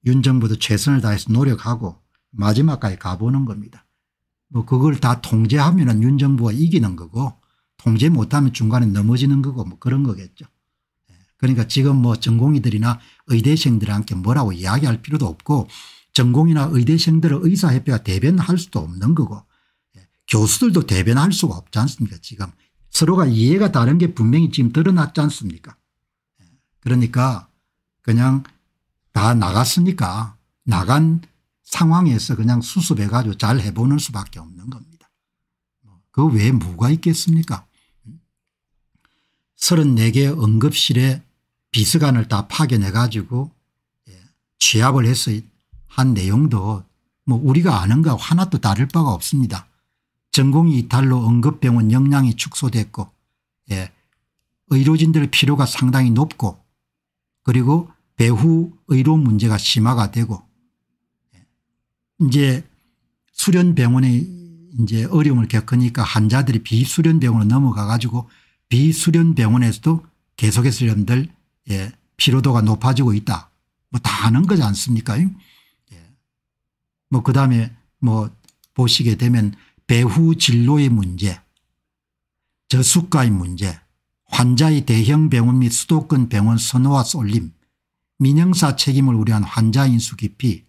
윤 정부도 최선을 다해서 노력하고 마지막까지 가보는 겁니다. 뭐 그걸 다 통제하면 윤 정부가 이기는 거고 통제 못하면 중간에 넘어지는 거고 뭐 그런 거겠죠. 그러니까 지금 뭐 전공의들이나 의대생들한테 뭐라고 이야기할 필요도 없고 전공이나 의대생들의 의사협회가 대변할 수도 없는 거고 예, 교수들도 대변할 수가 없지 않습니까 지금 서로가 이해가 다른 게 분명히 지금 드러났지 않습니까 예, 그러니까 그냥 다 나갔으니까 나간 상황에서 그냥 수습해 가지고 잘 해보는 수밖에 없는 겁니다. 뭐, 그 외에 뭐가 있겠습니까 34개 음? 응급실에 비서관을 다 파견해 가지고 예, 취합을 해서 한 내용도 뭐 우리가 아는 거 하나도 다를 바가 없습니다. 전공이 이탈로 응급병원 역량이 축소됐고 예. 의료진들의 필요가 상당히 높고 그리고 배후 의료 문제가 심화가 되고 예, 이제 수련병원에 이제 어려움을 겪으니까 환자들이 비수련병원으로 넘어가 가지고 비수련병원에서도 계속해서 여러분들 예, 피로도가 높아지고 있다. 뭐 다 아는 거지 않습니까? 예. 뭐 그다음에 뭐 보시게 되면 배후 진로의 문제, 저수가의 문제, 환자의 대형 병원 및 수도권 병원 선호와 쏠림, 민영사 책임을 우려한 환자 인수 깊이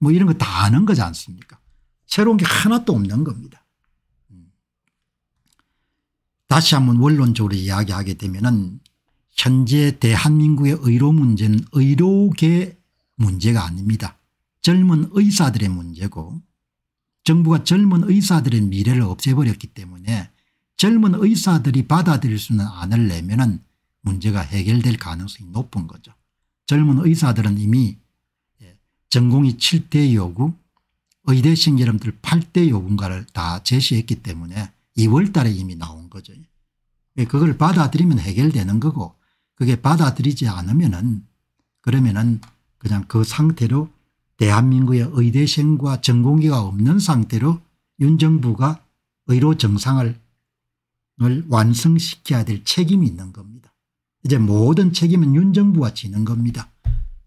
뭐 이런 거 다 아는 거지 않습니까? 새로운 게 하나도 없는 겁니다. 음. 다시 한번 원론적으로 이야기하게 되면은 현재 대한민국의 의료 문제는 의료계 문제가 아닙니다. 젊은 의사들의 문제고 정부가 젊은 의사들의 미래를 없애버렸기 때문에 젊은 의사들이 받아들일 수는 않으려면 은 문제가 해결될 가능성이 높은 거죠. 젊은 의사들은 이미 예, 전공이 7대 요구 의대 신계름들 8대 요구인가를 다 제시했기 때문에 2월 달에 이미 나온 거죠. 예, 그걸 받아들이면 해결되는 거고 그게 받아들이지 않으면은 그러면은 그냥 그 상태로 대한민국의 의대생과 전공기가 없는 상태로 윤 정부가 의료 정상을 완성시켜야 될 책임이 있는 겁니다. 이제 모든 책임은 윤 정부가 지는 겁니다.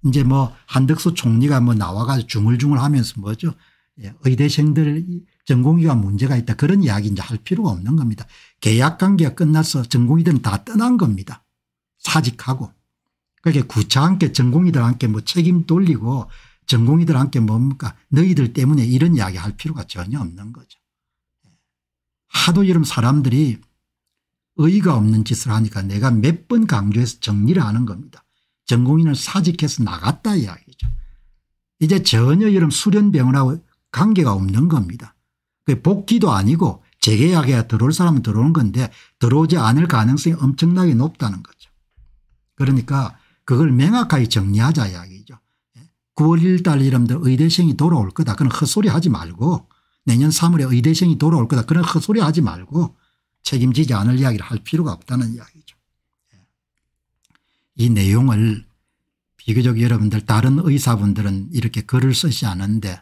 이제 뭐 한덕수 총리가 뭐 나와가지고 중얼중얼 하면서 뭐죠. 예, 의대생들 전공기가 문제가 있다 그런 이야기 이제 할 필요가 없는 겁니다. 계약 관계가 끝나서 전공이들은다 떠난 겁니다. 사직하고 그렇게 구차한게 전공이들한테 뭐 책임 돌리고 전공이들한테 뭡니까 너희들 때문에 이런 이야기 할 필요가 전혀 없는 거죠. 하도 이런 사람들이 의의가 없는 짓을 하니까 내가 몇 번 강조해서 정리를 하는 겁니다. 전공인을 사직해서 나갔다 이야기죠. 이제 전혀 이런 수련병원하고 관계가 없는 겁니다. 그 복귀도 아니고 재계약에 들어올 사람은 들어오는 건데 들어오지 않을 가능성이 엄청나게 높다는 거죠. 그러니까 그걸 명확하게 정리하자 이야기죠. 9월 예? 1일 달 이름들 의대생이 돌아올 거다. 그런 헛소리 하지 말고 내년 3월에 의대생이 돌아올 거다. 그런 헛소리 하지 말고 책임지지 않을 이야기를 할 필요가 없다는 이야기죠. 예? 이 내용을 비교적 여러분들 다른 의사분들은 이렇게 글을 쓰지 않은데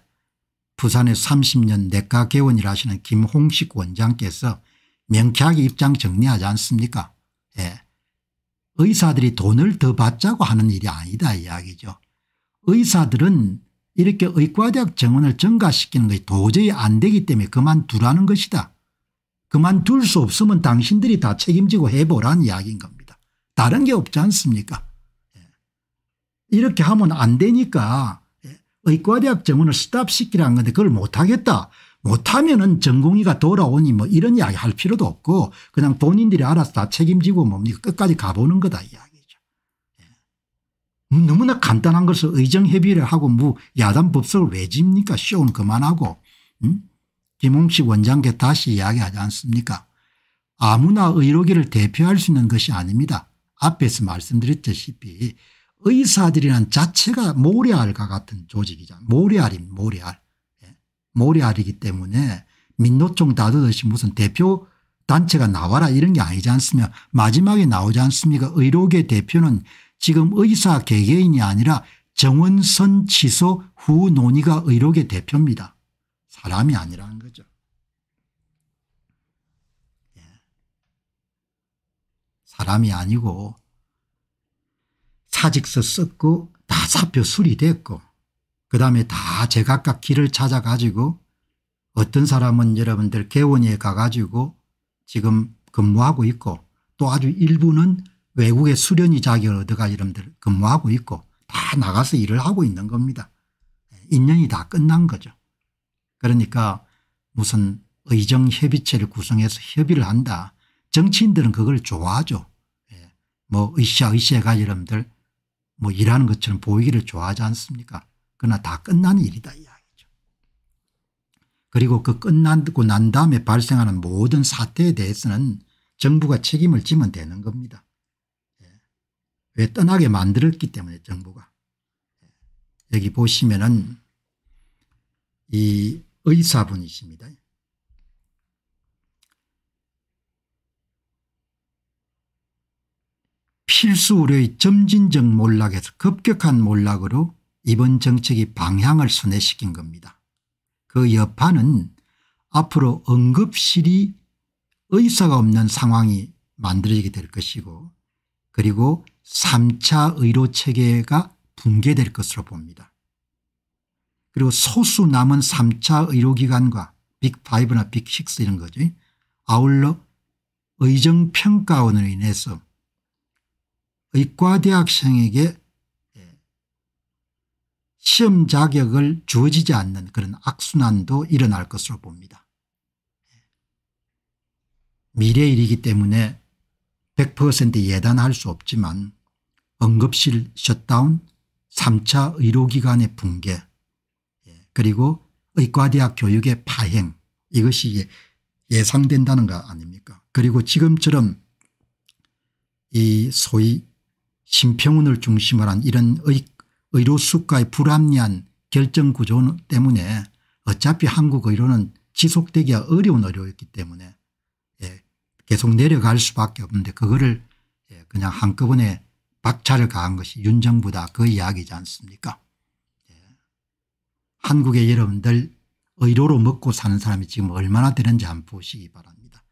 부산에 30년 내과 개원을 하시는 김홍식 원장께서 명쾌하게 입장 정리하지 않습니까 예. 의사들이 돈을 더 받자고 하는 일이 아니다 이야기죠. 의사들은 이렇게 의과대학 정원을 증가시키는 것이 도저히 안 되기 때문에 그만두라는 것이다. 그만둘 수 없으면 당신들이 다 책임지고 해보라는 이야기인 겁니다. 다른 게 없지 않습니까 예. 이렇게 하면 안 되니까 예, 의과대학 정원을 스탑시키라는 건데 그걸 못하겠다 못하면은 전공의가 돌아오니 뭐 이런 이야기 할 필요도 없고 그냥 본인들이 알아서 다 책임지고 뭡니까 뭐 끝까지 가보는 거다 이야기죠. 예. 음, 너무나 간단한 것을 의정협의를 하고 뭐 야단 법석을 왜 집니까 쇼는 그만하고 음? 김홍식 원장께 다시 이야기하지 않습니까 아무나 의료계를 대표할 수 있는 것이 아닙니다. 앞에서 말씀드렸듯이 의사들이란 자체가 모래알과 같은 조직이잖아요. 모래알입니다. 모래알. 모리알이기 때문에 민노총 다도듯이 무슨 대표 단체가 나와라 이런 게 아니지 않습니까 마지막에 나오지 않습니까 의료계 대표는 지금 의사 개개인이 아니라 정원선 취소 후 논의가 의료계 대표입니다. 사람이 아니라는 거죠. 예. 사람이 아니고 사직서 썼고 다 사표 수리됐고 그다음에 다 제각각 길을 찾아 가지고 어떤 사람은 여러분들 개원에 가가지고 지금 근무하고 있고 또 아주 일부는 외국의 수련이 자격을 얻어가 여러분들 근무하고 있고 다 나가서 일을 하고 있는 겁니다. 인연이 다 끝난 거죠. 그러니까 무슨 의정협의체를 구성해서 협의를 한다. 정치인들은 그걸 좋아하죠. 예. 뭐의시으의시쌰가 여러분들 뭐 일하는 것처럼 보이기를 좋아하지 않습니까 그러나 다 끝난 일이다 이야기죠. 그리고 그 끝나고 그 난 다음에 발생하는 모든 사태에 대해서는 정부가 책임을 지면 되는 겁니다. 예. 왜 떠나게 만들었기 때문에 정부가. 예. 여기 보시면은 이 의사분이십니다. 필수 의료의 점진적 몰락에서 급격한 몰락으로 이번 정책이 방향을 순회시킨 겁니다. 그 여파는 앞으로 응급실이 의사가 없는 상황이 만들어지게 될 것이고 그리고 3차 의료체계가 붕괴될 것으로 봅니다. 그리고 소수 남은 3차 의료기관과 빅5나 빅6 이런 거죠. 아울러 의정평가원으 인해서 의과대학생에게 시험 자격을 주어지지 않는 그런 악순환도 일어날 것으로 봅니다. 미래일이기 때문에 100% 예단할 수 없지만 응급실 셧다운 3차 의료기관의 붕괴 예, 그리고 의과대학 교육의 파행 이것이 예, 예상된다는 거 아닙니까 그리고 지금처럼 이 소위 심평원을 중심으로 한 이런 의, 의료수가의 불합리한 결정구조 때문에 어차피 한국 의료는 지속되기가 어려운 의료였기 때문에 예, 계속 내려갈 수밖에 없는데 그거를 예, 그냥 한꺼번에 박차를 가한 것이 윤정부다 그 이야기지 않습니까 예. 한국의 여러분들 의료로 먹고 사는 사람이 지금 얼마나 되는지 한번 보시기 바랍니다.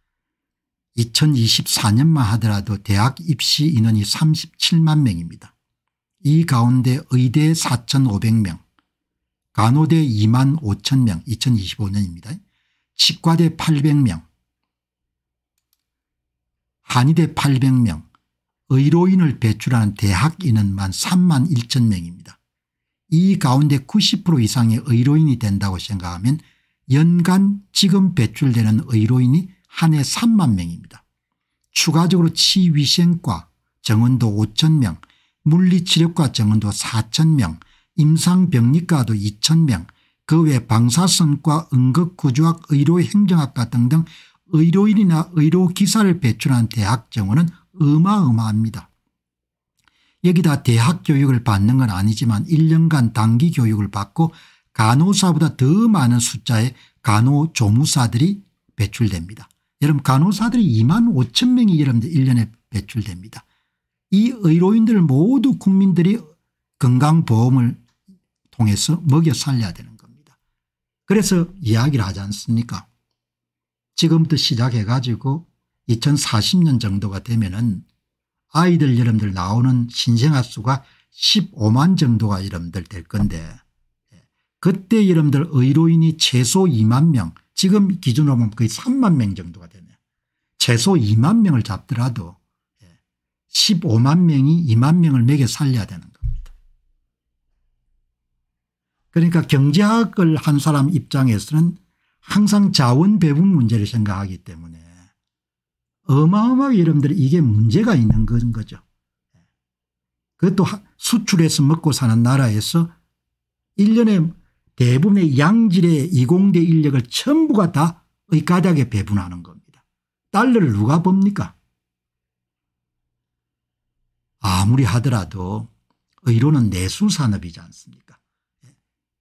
2024년만 하더라도 대학 입시 인원이 37만 명입니다. 이 가운데 의대 4,500명, 간호대 2만 5천 명 2025년입니다. 치과대 800명, 한의대 800명, 의료인을 배출한 대학 인은만 3만 1천 명입니다. 이 가운데 90% 이상의 의료인이 된다고 생각하면 연간 지금 배출되는 의료인이 한해 3만 명입니다. 추가적으로 치위생과 정원도 5천 명, 물리치료과 정원도 4,000명, 임상병리과도 2,000명, 그 외 방사선과 응급구조학 의료행정학과 등등 의료인이나 의료기사를 배출한 대학 정원은 어마어마합니다. 여기다 대학 교육을 받는 건 아니지만 1년간 단기 교육을 받고 간호사보다 더 많은 숫자의 간호조무사들이 배출됩니다. 여러분 간호사들이 2만 5천 명이 여러분들 1년에 배출됩니다. 이 의료인들 모두 국민들이 건강보험을 통해서 먹여 살려야 되는 겁니다. 그래서 이야기를 하지 않습니까 지금부터 시작해 가지고 2040년 정도가 되면 은 아이들 여러분들 나오는 신생아 수가 15만 정도가 여러분들 될 건데 그때 여러분들 의료인이 최소 2만 명 지금 기준으로 보면 거의 3만 명 정도가 되네요. 최소 2만 명을 잡더라도 15만 명이 2만 명을 먹여 살려야 되는 겁니다. 그러니까 경제학을 한 사람 입장에서는 항상 자원 배분 문제를 생각하기 때문에 어마어마하게 여러분들 이게 문제가 있는 건 거죠. 그것도 수출해서 먹고 사는 나라에서 1년에 대부분의 양질의 20대 인력을 전부가 다 의가닥에 배분하는 겁니다. 달러를 누가 법니까? 아무리 하더라도 의료는 내수산업이지 않습니까 예.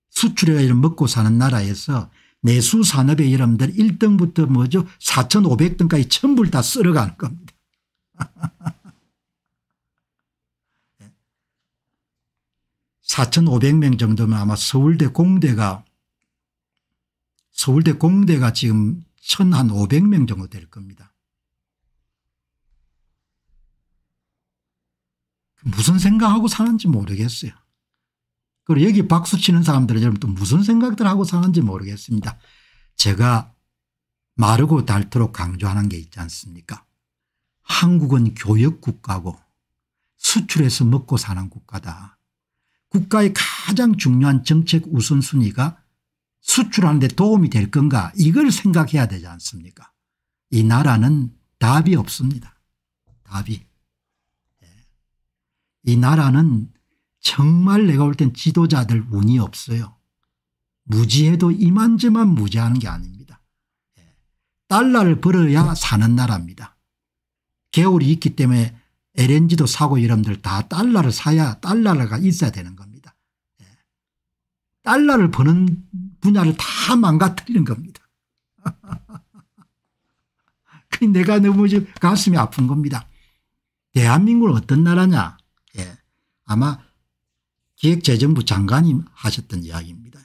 수출해 이런 먹고 사는 나라에서 내수산업의 여러분들 1등부터 뭐죠 4500등까지 전부다 쓸어가는 겁니다. 4500명 <laughs> 예. 정도면 아마 서울대 공대가 서울대 공대가 지금 1500명 정도 될 겁니다. 무슨 생각하고 사는지 모르겠어요. 그리고 여기 박수치는 사람들은 여러분 또 무슨 생각들 하고 사는지 모르겠습니다. 제가 마르고 닳도록 강조하는 게 있지 않습니까 한국은 교역국가고 수출해서 먹고 사는 국가다. 국가의 가장 중요한 정책 우선순위가 수출하는 데 도움이 될 건가 이걸 생각해야 되지 않습니까 이 나라는 답이 없습니다. 답이. 이 나라는 정말 내가 볼 땐 지도자들 운이 없어요. 무지해도 이만저만 무지하는 게 아닙니다. 예. 달러를 벌어야 사는 나라입니다. 개울이 있기 때문에 LNG도 사고 여러분들 다 달러를 사야 달러가 있어야 되는 겁니다. 예. 달러를 버는 분야를 다 망가뜨리는 겁니다. <laughs> 내가 너무 지금 가슴이 아픈 겁니다. 대한민국은 어떤 나라냐 아마 기획재정부 장관이 하셨던 이야기입니다.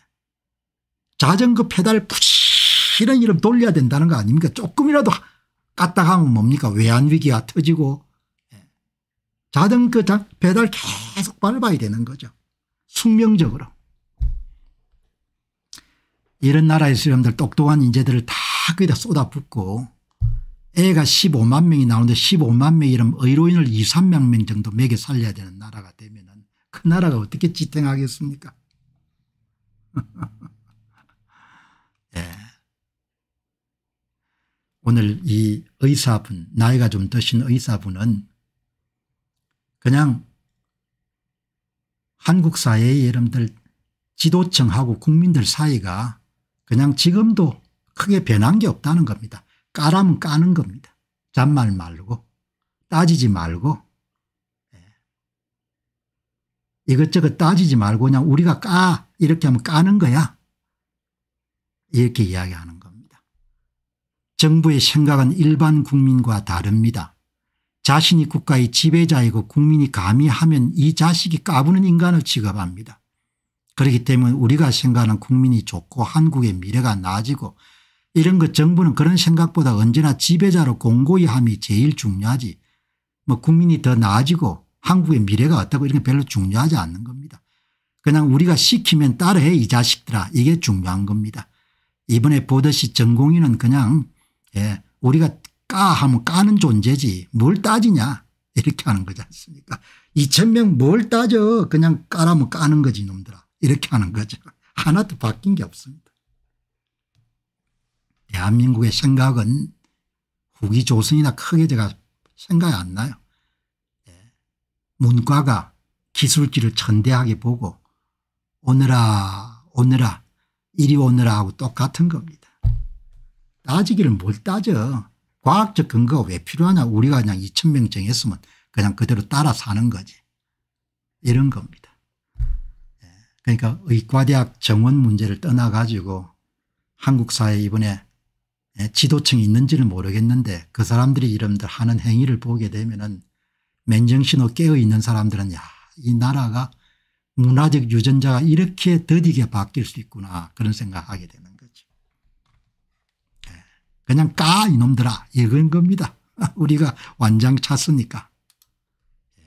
자전거 페달 푸시런 이름 돌려야 된다는 거 아닙니까 조금이라도 까딱하면 뭡니까 외환위기가 터지고 예. 자전거 페달 계속 밟아야 되는 거죠. 숙명적으로. 이런 나라의 사람들 똑똑한 인재들을 다 거기다 쏟아붓고 애가 15만 명이 나오는데 15만 명이라면 의료인을 2, 3명 정도 매개 살려야 되는 나라가 됩니다. 그 나라가 어떻게 지탱하겠습니까? 네. <laughs> 오늘 이 의사분 나이가 좀 드신 의사분은 그냥 한국 사회의 여러분들 지도층하고 국민들 사이가 그냥 지금도 크게 변한 게 없다는 겁니다. 까라면 까는 겁니다. 잔말 말고 따지지 말고 이것저것 따지지 말고 그냥 우리가 까 이렇게 하면 까는 거야. 이렇게 이야기하는 겁니다. 정부의 생각은 일반 국민과 다릅니다. 자신이 국가의 지배자이고 국민이 감히 하면 이 자식이 까부는 인간을 취급합니다. 그렇기 때문에 우리가 생각하는 국민이 좋고 한국의 미래가 나아지고 이런 것 정부는 그런 생각보다 언제나 지배자로 공고히 함이 제일 중요하지 뭐 국민이 더 나아지고 한국의 미래가 어떻고 이런 게 별로 중요하지 않는 겁니다. 그냥 우리가 시키면 따라해 이 자식들아 이게 중요한 겁니다. 이번에 보듯이 전공인은 그냥 예, 우리가 까 하면 까는 존재지 뭘 따지냐 이렇게 하는 거지 않습니까 2천명 뭘 따져 그냥 까라면 까는 거지 놈들아 이렇게 하는 거죠. 하나도 바뀐 게 없습니다. 대한민국의 생각은 후기 조선이나 크게 제가 생각이 안 나요. 문과가 기술기를 천대하게 보고 오느라오느라 이리 오느라 하고 똑같은 겁니다. 따지기를 뭘 따져. 과학적 근거가 왜 필요하냐. 우리가 그냥 2천 명 정했으면 그냥 그대로 따라 사는 거지. 이런 겁니다. 예. 그러니까 의과대학 정원 문제를 떠나가지고 한국 사회 이번에 예, 지도층이 있는지는 모르겠는데 그 사람들이 이름들 하는 행위를 보게 되면 은 맨정신 깨어 있는 사람들은 야이 나라가 문화적 유전자가 이렇게 더디게 바뀔 수 있구나 그런 생각하게 되는 거죠. 예. 그냥 까 이놈들아 이건 겁니다. <laughs> 우리가 완장 찼으니까. 예.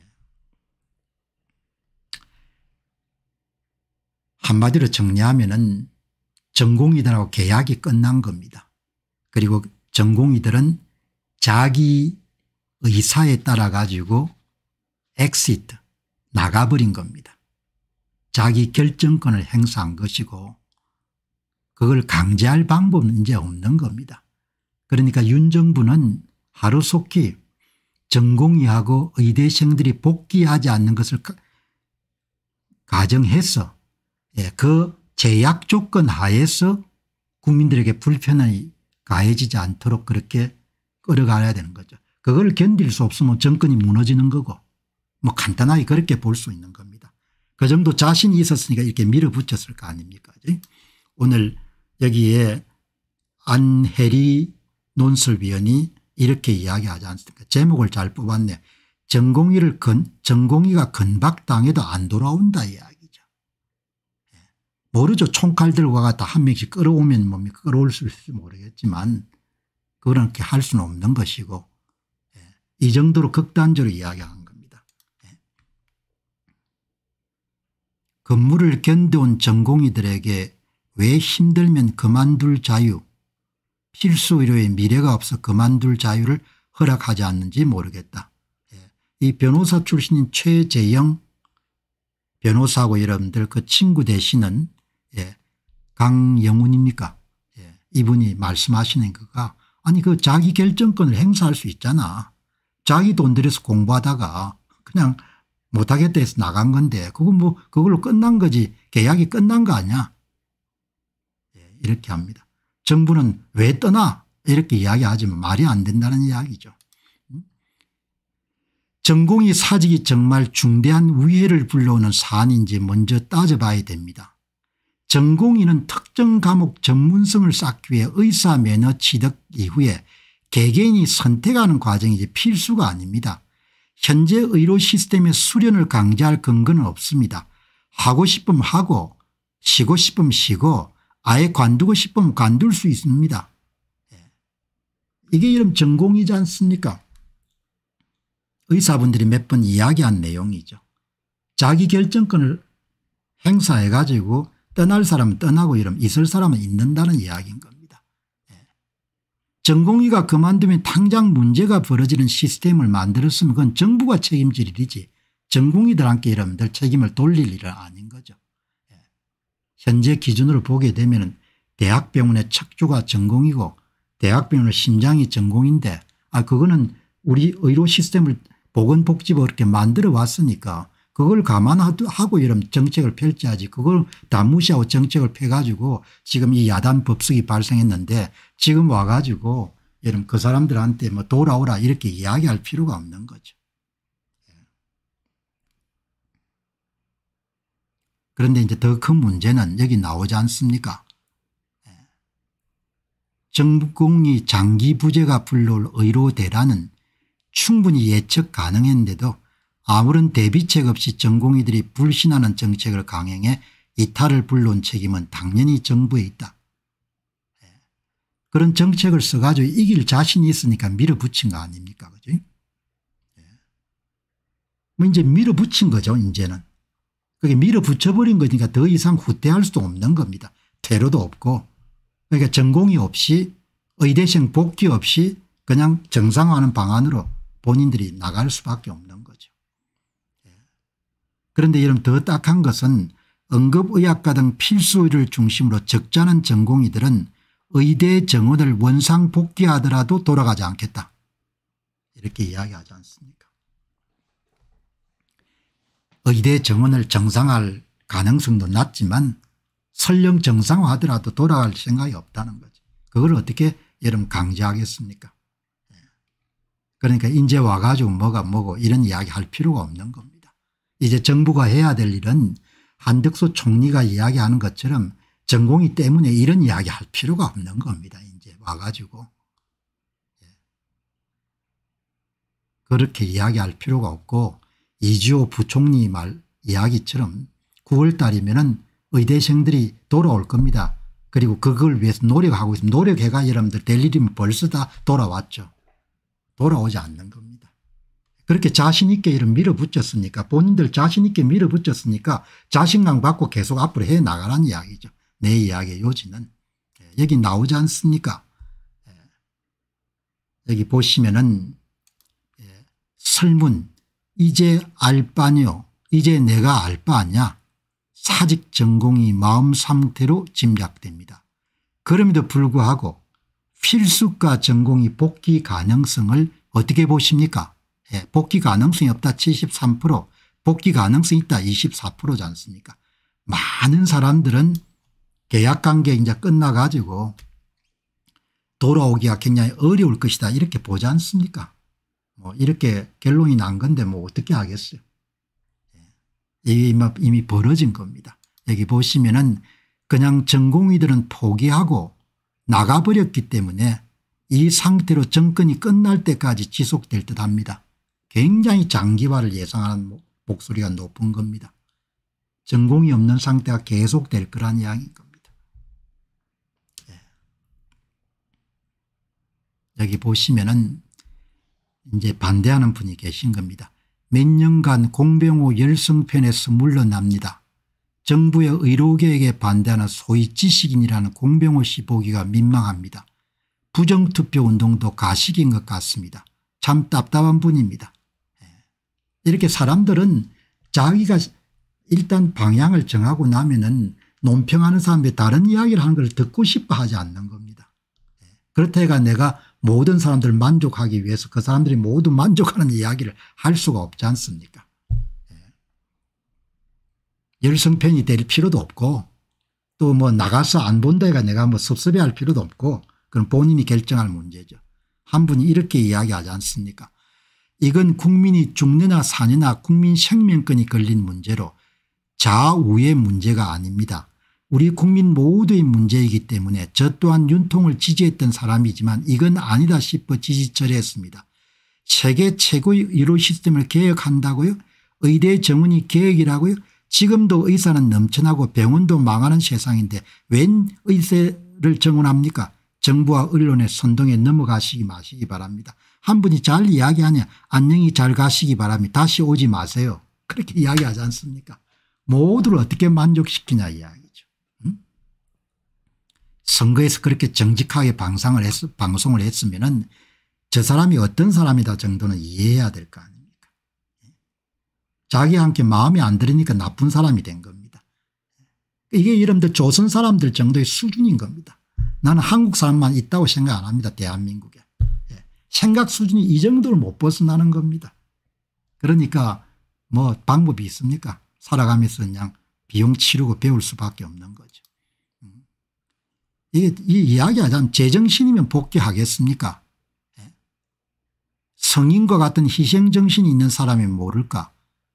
한마디로 정리하면 전공이들하고 계약이 끝난 겁니다. 그리고 전공이들은 자기 의사에 따라 가지고 엑시트 나가버린 겁니다. 자기 결정권을 행사한 것이고 그걸 강제할 방법은 이제 없는 겁니다. 그러니까 윤 정부는 하루속히 전공의하고 의대생들이 복귀하지 않는 것을 가정해서 예, 그 제약 조건 하에서 국민들에게 불편이 가해지지 않도록 그렇게 끌어가야 되는 거죠. 그걸 견딜 수 없으면 정권이 무너지는 거고 뭐 간단하게 그렇게 볼 수 있는 겁니다. 그 정도 자신이 있었으니까 이렇게 밀어붙였을 거 아닙니까 오늘 여기에 안혜리 논설위원이 이렇게 이야기하지 않습니까 제목을 잘 뽑았네. 전공의를 건, 전공의가 건박당해도 안 돌아온다 이야기죠. 예. 모르죠. 총칼들과 같다 한 명씩 끌어오면 뭡니까 끌어올 수 있을지 모르겠지만 그렇게 할 수는 없는 것이고 이 정도로 극단적으로 이야기한 겁니다. 근무를 예. 견뎌온 전공의들에게 왜 힘들면 그만둘 자유 필수 의료의 미래가 없어 그만둘 자유를 허락하지 않는지 모르겠다. 예. 이 변호사 출신인 최재영 변호사하고 여러분들 그 친구 대신은 예, 강영훈입니까 예, 이분이 말씀하시는 그가 아니 그 자기 결정권을 행사할 수 있잖아. 자기 돈 들여서 공부하다가 그냥 못하겠다 해서 나간 건데 그건 뭐 그걸로 끝난 거지 계약이 끝난 거 아니야. 예, 이렇게 합니다. 정부는 왜 떠나 이렇게 이야기하지만 말이 안 된다는 이야기죠. 음? 전공이 사직이 정말 중대한 위해를 불러오는 사안인지 먼저 따져봐야 됩니다. 전공의는 특정 과목 전문성을 쌓기 위해 의사 면허 취득 이후에 개개인이 선택하는 과정이 필수가 아닙니다. 현재 의료 시스템의 수련을 강제할 근거는 없습니다. 하고 싶으면 하고 쉬고 싶으면 쉬고 아예 관두고 싶으면 관둘 수 있습니다. 예. 이게 이름 전공이지 않습니까 의사분들이 몇 번 이야기한 내용이죠. 자기 결정권을 행사해 가지고 떠날 사람은 떠나고 이름 있을 사람은 있는다는 이야기인 겁니다. 전공의가 그만두면 당장 문제가 벌어지는 시스템을 만들었으면 그건 정부가 책임질 일이지 전공의들한테 여러분들 책임을 돌릴 일은 아닌 거죠. 예. 현재 기준으로 보게 되면 대학병원의 척추가 전공이고 대학병원의 심장이 전공인데 아 그거는 우리 의료 시스템을 보건복지부 이렇게 만들어 왔으니까 그걸 감안하고 이런 정책을 펼쳐야지 그걸 다 무시하고 정책을 펴가지고 지금 이 야단 법석이 발생했는데 지금 와가지고 이런 그 사람들한테 뭐 돌아오라 이렇게 이야기할 필요가 없는 거죠. 예. 그런데 이제 더 큰 문제는 여기 나오지 않습니까? 예. 정부공이 장기 부재가 불러올 의료 대란은 충분히 예측 가능했는데도 아무런 대비책 없이 전공의들이 불신하는 정책을 강행해 이탈을 불러온 책임은 당연히 정부에 있다. 예. 그런 정책을 써가지고 이길 자신이 있으니까 밀어붙인 거 아닙니까? 그죠? 예. 뭐 이제 밀어붙인 거죠, 이제는. 그게 밀어붙여버린 거니까 더 이상 후퇴할 수도 없는 겁니다. 테러도 없고. 그러니까 전공이 없이 의대생 복귀 없이 그냥 정상화하는 방안으로 본인들이 나갈 수밖에 없는 그런데 여러더 딱한 것은 응급의학과 등필수를 중심으로 적잖은 전공의들은 의대 정원을 원상 복귀하더라도 돌아가지 않겠다. 이렇게 이야기하지 않습니까 의대 정원을 정상화할 가능성도 낮지만 설령 정상화하더라도 돌아갈 생각이 없다는 거죠. 그걸 어떻게 여러분 강제하겠습니까 예. 그러니까 인제 와가지고 뭐가 뭐고 이런 이야기 할 필요가 없는 겁니다. 이제 정부가 해야 될 일은 한덕수 총리가 이야기하는 것처럼 전공이 때문에 이런 이야기 할 필요가 없는 겁니다. 이제 와가지고. 예. 그렇게 이야기할 필요가 없고 이주호 부총리 말 이야기처럼 9월 달이면은 의대생들이 돌아올 겁니다. 그리고 그걸 위해서 노력하고 있습니다. 노력해가 여러분들 될 일이면 벌써 다 돌아왔죠. 돌아오지 않는 겁니다. 그렇게 자신 있게 이런 밀어붙였으니까 본인들 자신 있게 밀어붙였으니까 자신감 갖고 계속 앞으로 해나가라는 이야기죠. 내 이야기의 요지는. 예, 여기 나오지 않습니까 예. 여기 보시면은 예, 설문 이제 알바니 이제 내가 알바 아냐 사직 전공이 마음 상태로 짐작됩니다. 그럼에도 불구하고 필수과 전공이 복귀 가능성을 어떻게 보십니까 예, 복귀 가능성이 없다 73% 복귀 가능성이 있다 2 4잖습니까 많은 사람들은 계약관계 이제 끝나가지고 돌아오기가 굉장히 어려울 것이다 이렇게 보지 않습니까 뭐 이렇게 결론이 난 건데 뭐 어떻게 하겠어요 예, 이게 이미 벌어진 겁니다 여기 보시면은 그냥 전공의들은 포기하고 나가버렸기 때문에 이 상태로 정권이 끝날 때까지 지속될 듯 합니다. 굉장히 장기화를 예상하는 목소리가 높은 겁니다. 전공이 없는 상태가 계속될 거란 이야기인 겁니다. 예. 여기 보시면은 이제 반대하는 분이 계신 겁니다. 몇 년간 공병호 열성편에서 물러납니다. 정부의 의료계획에 반대하는 소위 지식인이라는 공병호 씨 보기가 민망합니다. 부정투표 운동도 가식인 것 같습니다. 참 답답한 분입니다. 이렇게 사람들은 자기가 일단 방향을 정하고 나면은 논평하는 사람들이 다른 이야기를 하는 걸 듣고 싶어 하지 않는 겁니다. 예. 그렇다 해가 내가 모든 사람들을 만족하기 위해서 그 사람들이 모두 만족하는 이야기를 할 수가 없지 않습니까 예. 열성팬이 될 필요도 없고 또 뭐 나가서 안 본다 해가 내가 뭐 섭섭해할 필요도 없고 그럼 본인이 결정할 문제죠. 한 분이 이렇게 이야기하지 않습니까 이건 국민이 죽느냐 사느냐 국민 생명권이 걸린 문제로 좌우의 문제가 아닙니다. 우리 국민 모두의 문제이기 때문에 저 또한 윤통을 지지했던 사람이지만 이건 아니다 싶어 지지 철회했습니다. 세계 최고의 의료 시스템을 개혁한다고요? 의대 정원이 개혁이라고요? 지금도 의사는 넘쳐나고 병원도 망하는 세상인데 웬 의사를 정원합니까? 정부와 언론의 선동에 넘어가시기 마시기 바랍니다. 한 분이 잘 이야기하냐 안녕히 잘 가시기 바랍니다. 다시 오지 마세요. 그렇게 이야기하지 않습니까 모두를 어떻게 만족시키냐 이야기죠. 음? 선거에서 그렇게 정직하게 방송을, 했, 방송을 했으면 은저 사람이 어떤 사람이다 정도는 이해해야 될 거 아닙니까 자기한테 마음이안 들으니까 나쁜 사람이 된 겁니다. 이게 여러분들 조선 사람들 정도의 수준인 겁니다. 나는 한국 사람만 있다고 생각 안 합니다. 대한민국에. 생각 수준이 이 정도를 못 벗어나는 겁니다. 그러니까 뭐 방법이 있습니까? 살아가면서 그냥 비용 치르고 배울 수밖에 없는 거죠. 이게 음. 이 이야기하자면 제정신이면 복귀하겠습니까? 예? 성인과 같은 희생정신이 있는 사람이 모를까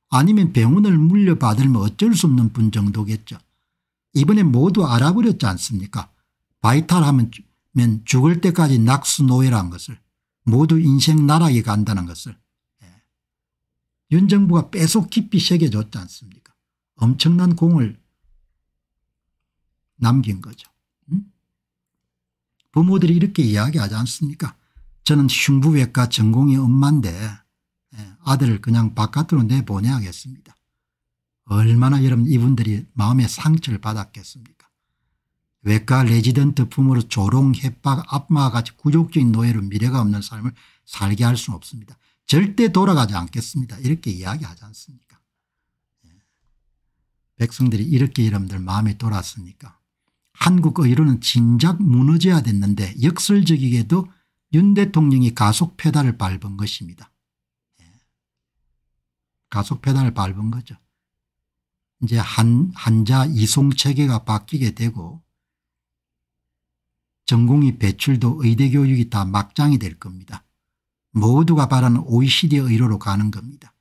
아니면 병원을 물려받으면 어쩔 수 없는 분 정도겠죠. 이번에 모두 알아버렸지 않습니까 바이탈하면 죽을 때까지 낙수노예란 것을 모두 인생 나락에 간다는 것을 예. 윤 정부가 빼속 깊이 새겨줬지 않습니까 엄청난 공을 남긴 거죠. 응? 부모들이 이렇게 이야기하지 않습니까 저는 흉부외과 전공이 엄마인데 예, 아들을 그냥 바깥으로 내보내야겠습니다. 얼마나 여러분 이분들이 마음의 상처를 받았겠습니까 외과 레지던트 품으로 조롱, 협박, 압마와 같이 구욕적인 노예로 미래가 없는 삶을 살게 할 수는 없습니다. 절대 돌아가지 않겠습니다. 이렇게 이야기하지 않습니까 예. 백성들이 이렇게 여러분들 마음이 돌았으니까 한국 의료는 진작 무너져야 됐는데 역설적이게도 윤 대통령이 가속 페달을 밟은 것입니다. 예. 가속 페달을 밟은 거죠. 이제 한, 한자 이송 체계가 바뀌게 되고 전공의 배출도 의대교육이 다 막장이 될 겁니다. 모두가 바라는 OECD 의료로 가는 겁니다.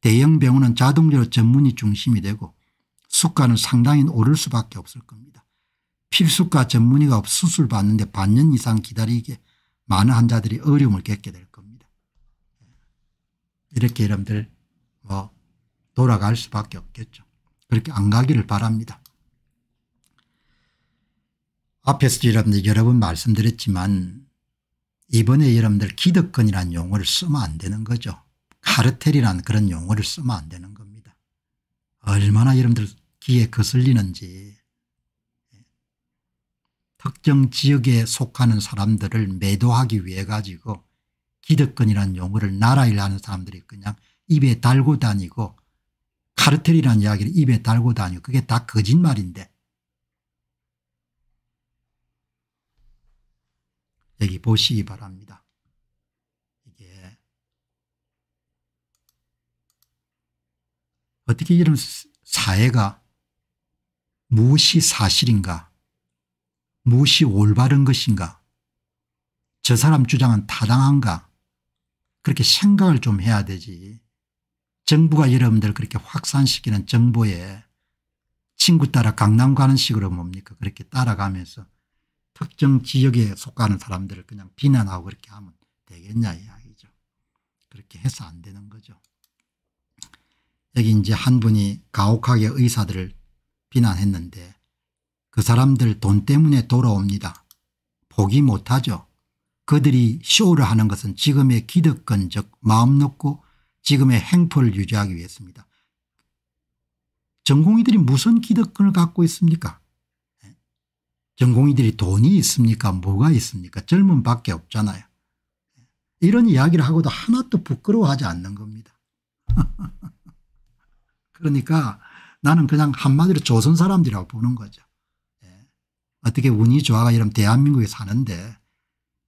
대형 병원은 자동적으로 전문의 중심이 되고 수가는 상당히 오를 수밖에 없을 겁니다. 필수과 전문의가 없 수술 받는데 반년 이상 기다리기 많은 환자들이 어려움을 겪게 될 겁니다. 이렇게 여러분들 뭐 돌아갈 수밖에 없겠죠. 그렇게 안 가기를 바랍니다. 앞에서도 여러분들 여러 번 말씀드렸지만 이번에 여러분들 기득권이라는 용어를 쓰면 안 되는 거죠. 카르텔이라는 그런 용어를 쓰면 안 되는 겁니다. 얼마나 여러분들 귀에 거슬리는지 특정 지역에 속하는 사람들을 매도하기 위해 가지고 기득권이라는 용어를 나라일 하는 사람들이 그냥 입에 달고 다니고 카르텔이라는 이야기를 입에 달고 다니고 그게 다 거짓말인데 여기 보시기 바랍니다. 이게 어떻게 이런 사회가 무엇이 사실인가 무엇이 올바른 것인가 저 사람 주장은 타당한가 그렇게 생각을 좀 해야 되지 정부가 여러분들 그렇게 확산시키는 정보에 친구 따라 강남 가는 식으로 뭡니까 그렇게 따라가면서 특정 지역에 속하는 사람들을 그냥 비난하고 그렇게 하면 되겠냐 이야기죠. 그렇게 해서 안 되는 거죠. 여기 이제 한 분이 가혹하게 의사들을 비난했는데 그 사람들 돈 때문에 돌아옵니다. 보기 못하죠. 그들이 쇼를 하는 것은 지금의 기득권 적 마음 놓고 지금의 행포를 유지하기 위해서입니다. 전공의들이 무슨 기득권을 갖고 있습니까 전공의들이 돈이 있습니까 뭐가 있습니까 젊은 밖에 없잖아요. 이런 이야기를 하고도 하나도 부끄러워하지 않는 겁니다. <laughs> 그러니까 나는 그냥 한마디로 조선 사람들이라고 보는 거죠. 예. 어떻게 운이 좋아가 이런 대한민국에 사는데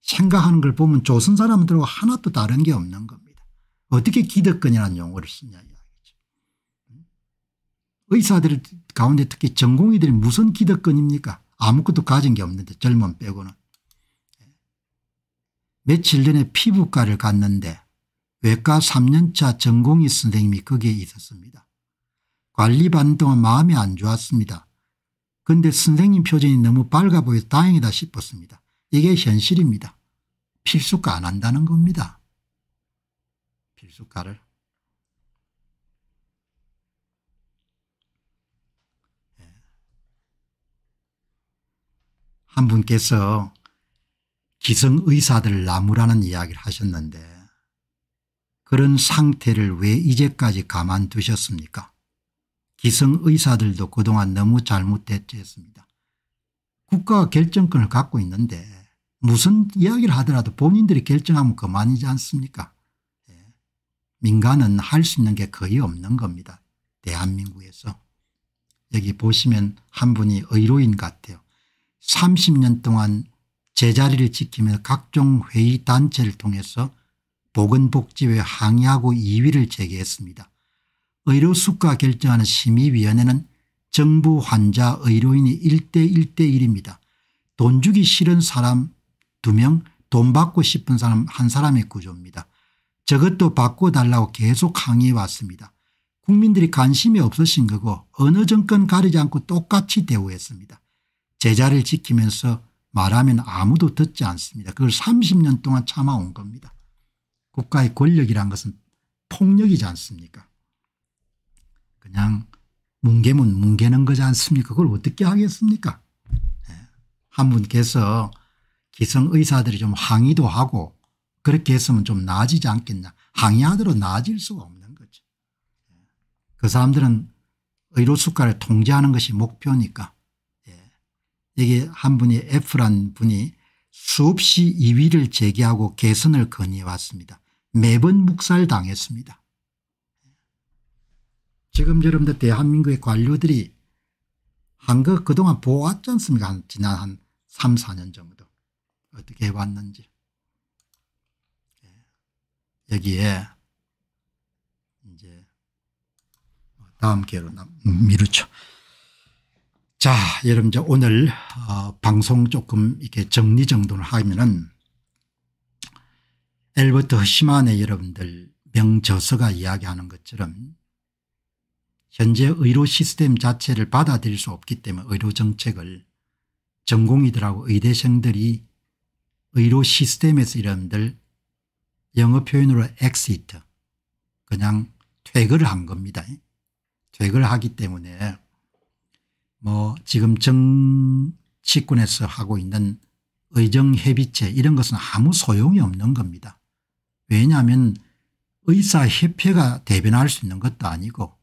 생각하는 걸 보면 조선 사람들하고 하나도 다른 게 없는 겁니다. 어떻게 기득권이라는 용어를 쓰냐 이야기죠. 음? 의사들 가운데 특히 전공의들이 무슨 기득권입니까 아무것도 가진 게 없는데 젊은 빼고는. 며칠 전에 피부과를 갔는데 외과 3년차 전공의 선생님이 거기에 있었습니다. 관리 받는 동안 마음이 안 좋았습니다. 근데 선생님 표정이 너무 밝아 보여 서 다행이다 싶었습니다. 이게 현실입니다. 필수과 안 한다는 겁니다. 필수과를. 한 분께서 기성의사들 나무라는 이야기를 하셨는데 그런 상태를 왜 이제까지 가만두셨습니까 기성의사들도 그동안 너무 잘못했지 했습니다. 국가가 결정권을 갖고 있는데 무슨 이야기를 하더라도 본인들이 결정하면 그만이지 않습니까 예. 민간은 할 수 있는 게 거의 없는 겁니다. 대한민국에서. 여기 보시면 한 분이 의료인 같아요. 30년 동안 제자리를 지키며 각종 회의 단체를 통해서 보건복지부에 항의하고 이의를 제기했습니다. 의료수가 결정하는 심의위원회는 정부 환자 의료인이 1대1대1입니다. 돈 주기 싫은 사람 2명 돈 받고 싶은 사람 한 사람의 구조입니다. 저것도 바꿔달라고 계속 항의해 왔습니다. 국민들이 관심이 없으신 거고 어느 정권 가리지 않고 똑같이 대우했습니다. 제자를 지키면서 말하면 아무도 듣지 않습니다. 그걸 30년 동안 참아온 겁니다. 국가의 권력이란 것은 폭력이지 않습니까 그냥 뭉개면 뭉개는 거지 않습니까 그걸 어떻게 하겠습니까 예. 한 분께서 기성의사들이 좀 항의도 하고 그렇게 했으면 좀 나아지지 않겠냐 항의하더라도 나아질 수가 없는 거죠. 예. 그 사람들은 의료 수가를 통제하는 것이 목표니까 여기 한 분이 F란 분이 수없이 2위를 제기하고 개선을 건의해왔습니다. 매번 묵살당했습니다. 지금 여러분들 대한민국의 관료들이 한 거 그동안 보았지 않습니까? 지난 한 3, 4년 정도. 어떻게 해왔는지. 예. 여기에 이제 다음 기로 음, 미루죠. 자, 여러분 이제 오늘 어, 방송 조금 이렇게 정리 정돈을 하면은 엘버트 허시만의 여러분들 명저서가 이야기하는 것처럼 현재 의료 시스템 자체를 받아들일 수 없기 때문에 의료 정책을 전공이들하고 의대생들이 의료 시스템에서 이런들 영어 표현으로 엑시트 그냥 퇴거를 한 겁니다. 퇴거를 하기 때문에 뭐 지금 정치권에서 하고 있는 의정협의체 이런 것은 아무 소용이 없는 겁니다. 왜냐하면 의사협회가 대변할 수 있는 것도 아니고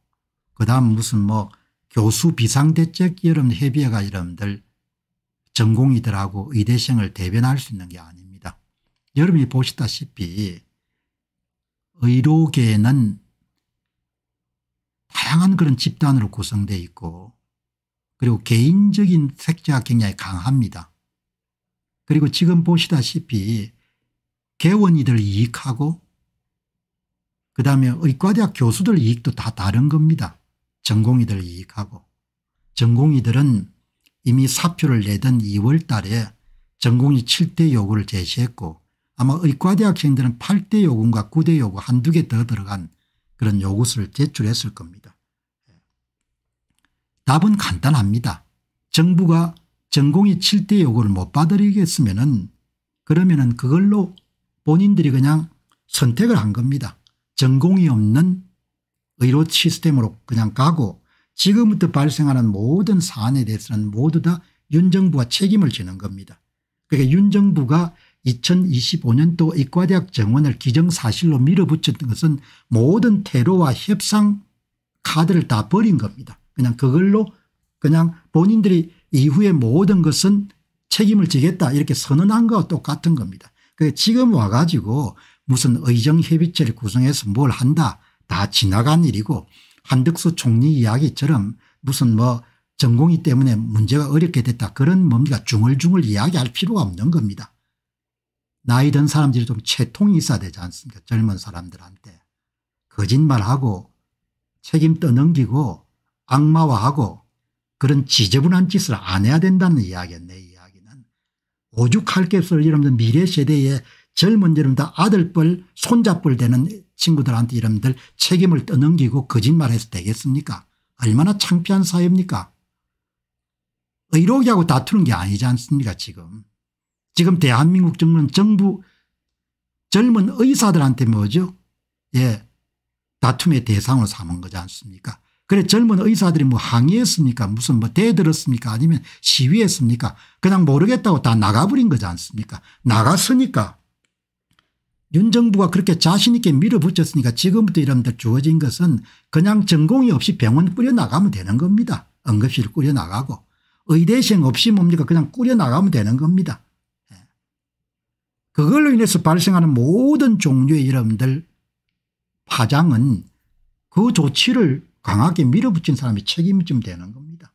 그다음 무슨 뭐 교수 비상대책 여름분 협의회가 여러분들 전공이들하고 의대생을 대변할 수 있는 게 아닙니다. 여러분이 보시다시피 의료계는 다양한 그런 집단으로 구성되어 있고 그리고 개인적인 색채가 굉장히 강합니다. 그리고 지금 보시다시피 개원이들 이익하고 그다음에 의과대학 교수들 이익도 다 다른 겁니다. 전공의들 이익하고 전공의들은 이미 사표를 내던 2월 달에 전공의 7대 요구를 제시했고 아마 의과대학생들은 8대 요구인 9대 요구 한두 개 더 들어간 그런 요구서를 제출했을 겁니다. 답은 간단합니다. 정부가 전공이 7대 요구를 못받아들겠으면은 그러면 은 그걸로 본인들이 그냥 선택을 한 겁니다. 전공이 없는 의료 시스템으로 그냥 가고 지금부터 발생하는 모든 사안에 대해서는 모두 다 윤정부가 책임을 지는 겁니다. 그러니까 윤정부가 2025년도 의과대학 정원을 기정사실로 밀어붙였던 것은 모든 테러와 협상 카드를 다 버린 겁니다. 그냥 그걸로 그냥 본인들이 이후에 모든 것은 책임을 지겠다 이렇게 선언한 것과 똑같은 겁니다. 그 지금 와가지고 무슨 의정협의체를 구성해서 뭘 한다 다 지나간 일이고 한덕수 총리 이야기처럼 무슨 뭐 전공이 때문에 문제가 어렵게 됐다 그런 뭡니까 중얼중얼 이야기할 필요가 없는 겁니다. 나이 든 사람들이 좀 채통이 있어야 되지 않습니까 젊은 사람들한테 거짓말하고 책임 떠넘기고 악마화하고 그런 지저분한 짓을 안 해야 된다는 이야기야 내 이야기는. 오죽할 게없어 여러분들 미래 세대의 젊은 여러분들 아들뻘 손자뻘 되는 친구들한테 여러분들 책임을 떠넘기고 거짓말해서 되겠습니까 얼마나 창피한 사회입니까 의료기하고 다투는 게 아니지 않습니까 지금. 지금 대한민국 정부는 정부 젊은 의사들한테 뭐죠 예 다툼의 대상으로 삼은 거지 않습니까 그래 젊은 의사들이 뭐 항의했습니까 무슨 뭐 대들었습니까 아니면 시위했습니까 그냥 모르겠다고 다 나가버린 거지 않습니까 나갔으니까 윤 정부가 그렇게 자신 있게 밀어붙였으니까 지금부터 이러분들 주어진 것은 그냥 전공이 없이 병원 꾸려나가면 되는 겁니다. 응급실 꾸려나가고 의대생 없이 뭡니까 그냥 꾸려나가면 되는 겁니다. 예. 그걸로 인해서 발생하는 모든 종류의 여러분들 파장은 그 조치를 강하게 밀어붙인 사람이 책임이 좀 되는 겁니다.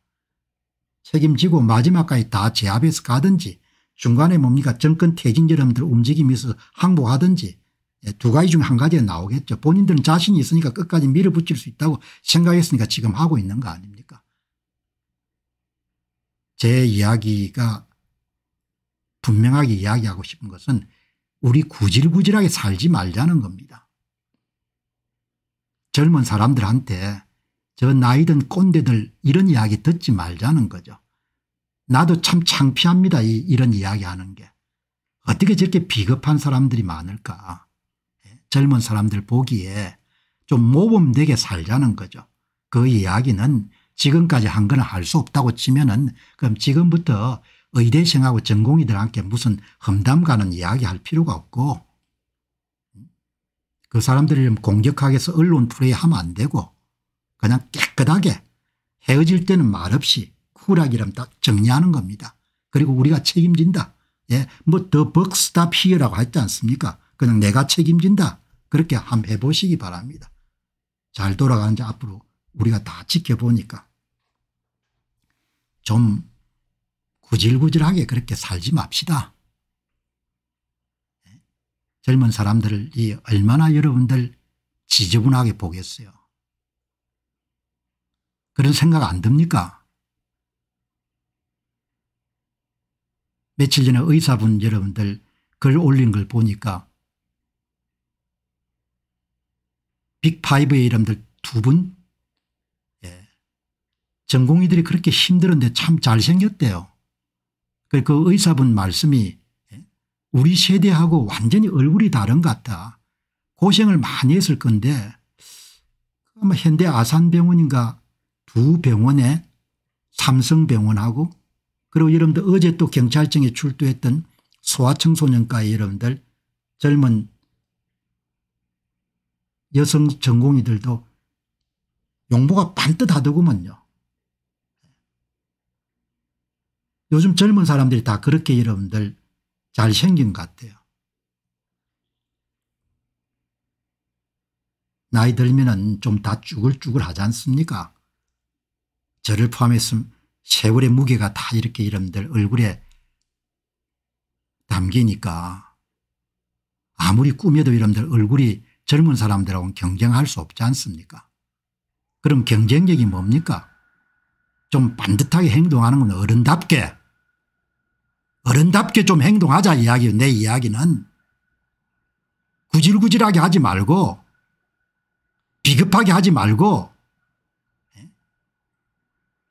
책임지고 마지막까지 다 제압해서 가든지 중간에 뭡니까 정권 퇴진 여러분들 움직임에서 항복하든지 예, 두 가지 중 한 가지에 나오겠죠. 본인들은 자신이 있으니까 끝까지 밀어붙일 수 있다고 생각했으니까 지금 하고 있는 거 아닙니까 제 이야기가 분명하게 이야기하고 싶은 것은 우리 구질구질하게 살지 말자는 겁니다. 젊은 사람들한테 저 나이든 꼰대들 이런 이야기 듣지 말자는 거죠. 나도 참 창피합니다. 이, 이런 이야기하는 게. 어떻게 저렇게 비겁한 사람들이 많을까. 예, 젊은 사람들 보기에 좀 모범되게 살자는 거죠. 그 이야기는 지금까지 한 건 할 수 없다고 치면은 그럼 지금부터 의대생하고 전공이들한테 무슨 험담 가는 이야기 할 필요가 없고 음? 그 사람들을 공격하게 해서 언론 플레이 하면 안 되고 그냥 깨끗하게 헤어질 때는 말없이 쿨하게 이러면 딱 정리하는 겁니다. 그리고 우리가 책임진다. 예, 뭐더 벅스다 피어라고 했지 않습니까? 그냥 내가 책임진다. 그렇게 한번 해보시기 바랍니다. 잘 돌아가는지 앞으로 우리가 다 지켜보니까 좀 구질구질하게 그렇게 살지 맙시다. 예? 젊은 사람들이 얼마나 여러분들 지저분하게 보겠어요. 그런 생각 안 듭니까? 며칠 전에 의사분 여러분들 글 올린 걸 보니까 빅5의 이름들 두 분? 예. 전공의들이 그렇게 힘들었는데 참 잘생겼대요. 그 의사분 말씀이 예, 우리 세대하고 완전히 얼굴이 다른 것 같다. 고생을 많이 했을 건데 아마 현대 아산병원인가 두 병원에 삼성병원하고 그리고 여러분들 어제 또 경찰청에 출두했던 소아청소년과의 여러분들 젊은 여성 전공의들도 용보가 반듯하더구먼요. 요즘 젊은 사람들이 다 그렇게 여러분들 잘생긴 것 같아요. 나이 들면 은좀 다 쭈글쭈글 하지 않습니까 저를 포함해서 세월의 무게가 다 이렇게 이름들 얼굴에 담기니까 아무리 꾸며도 이름들 얼굴이 젊은 사람들하고는 경쟁할 수 없지 않습니까 그럼 경쟁력이 뭡니까 좀 반듯하게 행동하는 건 어른답게 어른답게 좀 행동하자 이야기 내 이야기는 구질구질하게 하지 말고 비급하게 하지 말고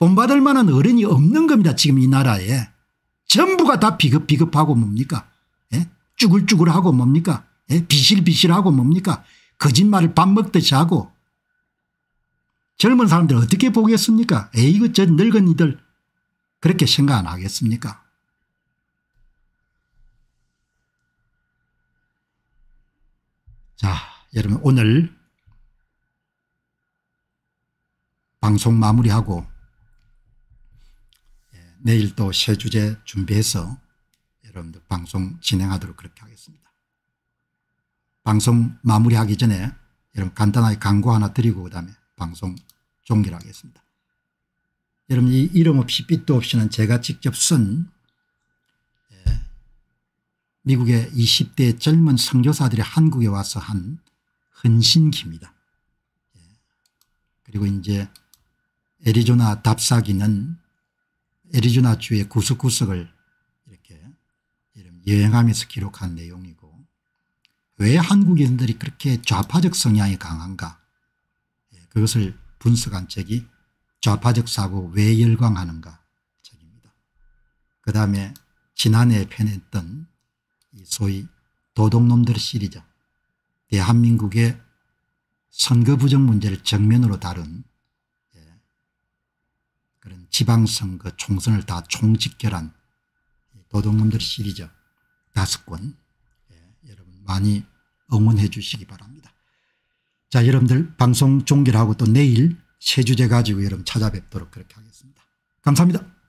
본받을 만한 어른이 없는 겁니다. 지금 이 나라에. 전부가 다 비급비급하고 뭡니까? 예? 쭈글쭈글하고 뭡니까? 예? 비실비실하고 뭡니까? 거짓말을 밥 먹듯이 하고 젊은 사람들 어떻게 보겠습니까? 에이 그저 늙은이들 그렇게 생각 안 하겠습니까? 자 여러분 오늘 방송 마무리하고 내일 또 새 주제 준비해서 여러분들 방송 진행하도록 그렇게 하겠습니다. 방송 마무리하기 전에 여러분 간단하게 광고 하나 드리고 그다음에 방송 종결하겠습니다. 여러분 이 이름 없이 빛도 없이는 제가 직접 쓴 예, 미국의 20대 젊은 선교사들이 한국에 와서 한 헌신기입니다. 예, 그리고 이제 애리조나 답사기는 애리조나주의 구석구석을 이렇게 여행하면서 기록한 내용이고 왜 한국인들이 그렇게 좌파적 성향이 강한가 예, 그것을 분석한 책이 좌파적 사고 왜 열광하는가 책입니다. 그 다음에 지난해 펴냈던 소위 도둑놈들 시리즈 대한민국의 선거 부정 문제를 정면으로 다룬 그런 지방선거 총선을 다 총집결한 노동놈들 시리즈 다섯 권 예, 여러분 많이 응원해 주시기 바랍니다. 자 여러분들 방송 종결하고 또 내일 세 주제 가지고 여러분 찾아뵙도록 그렇게 하겠습니다. 감사합니다.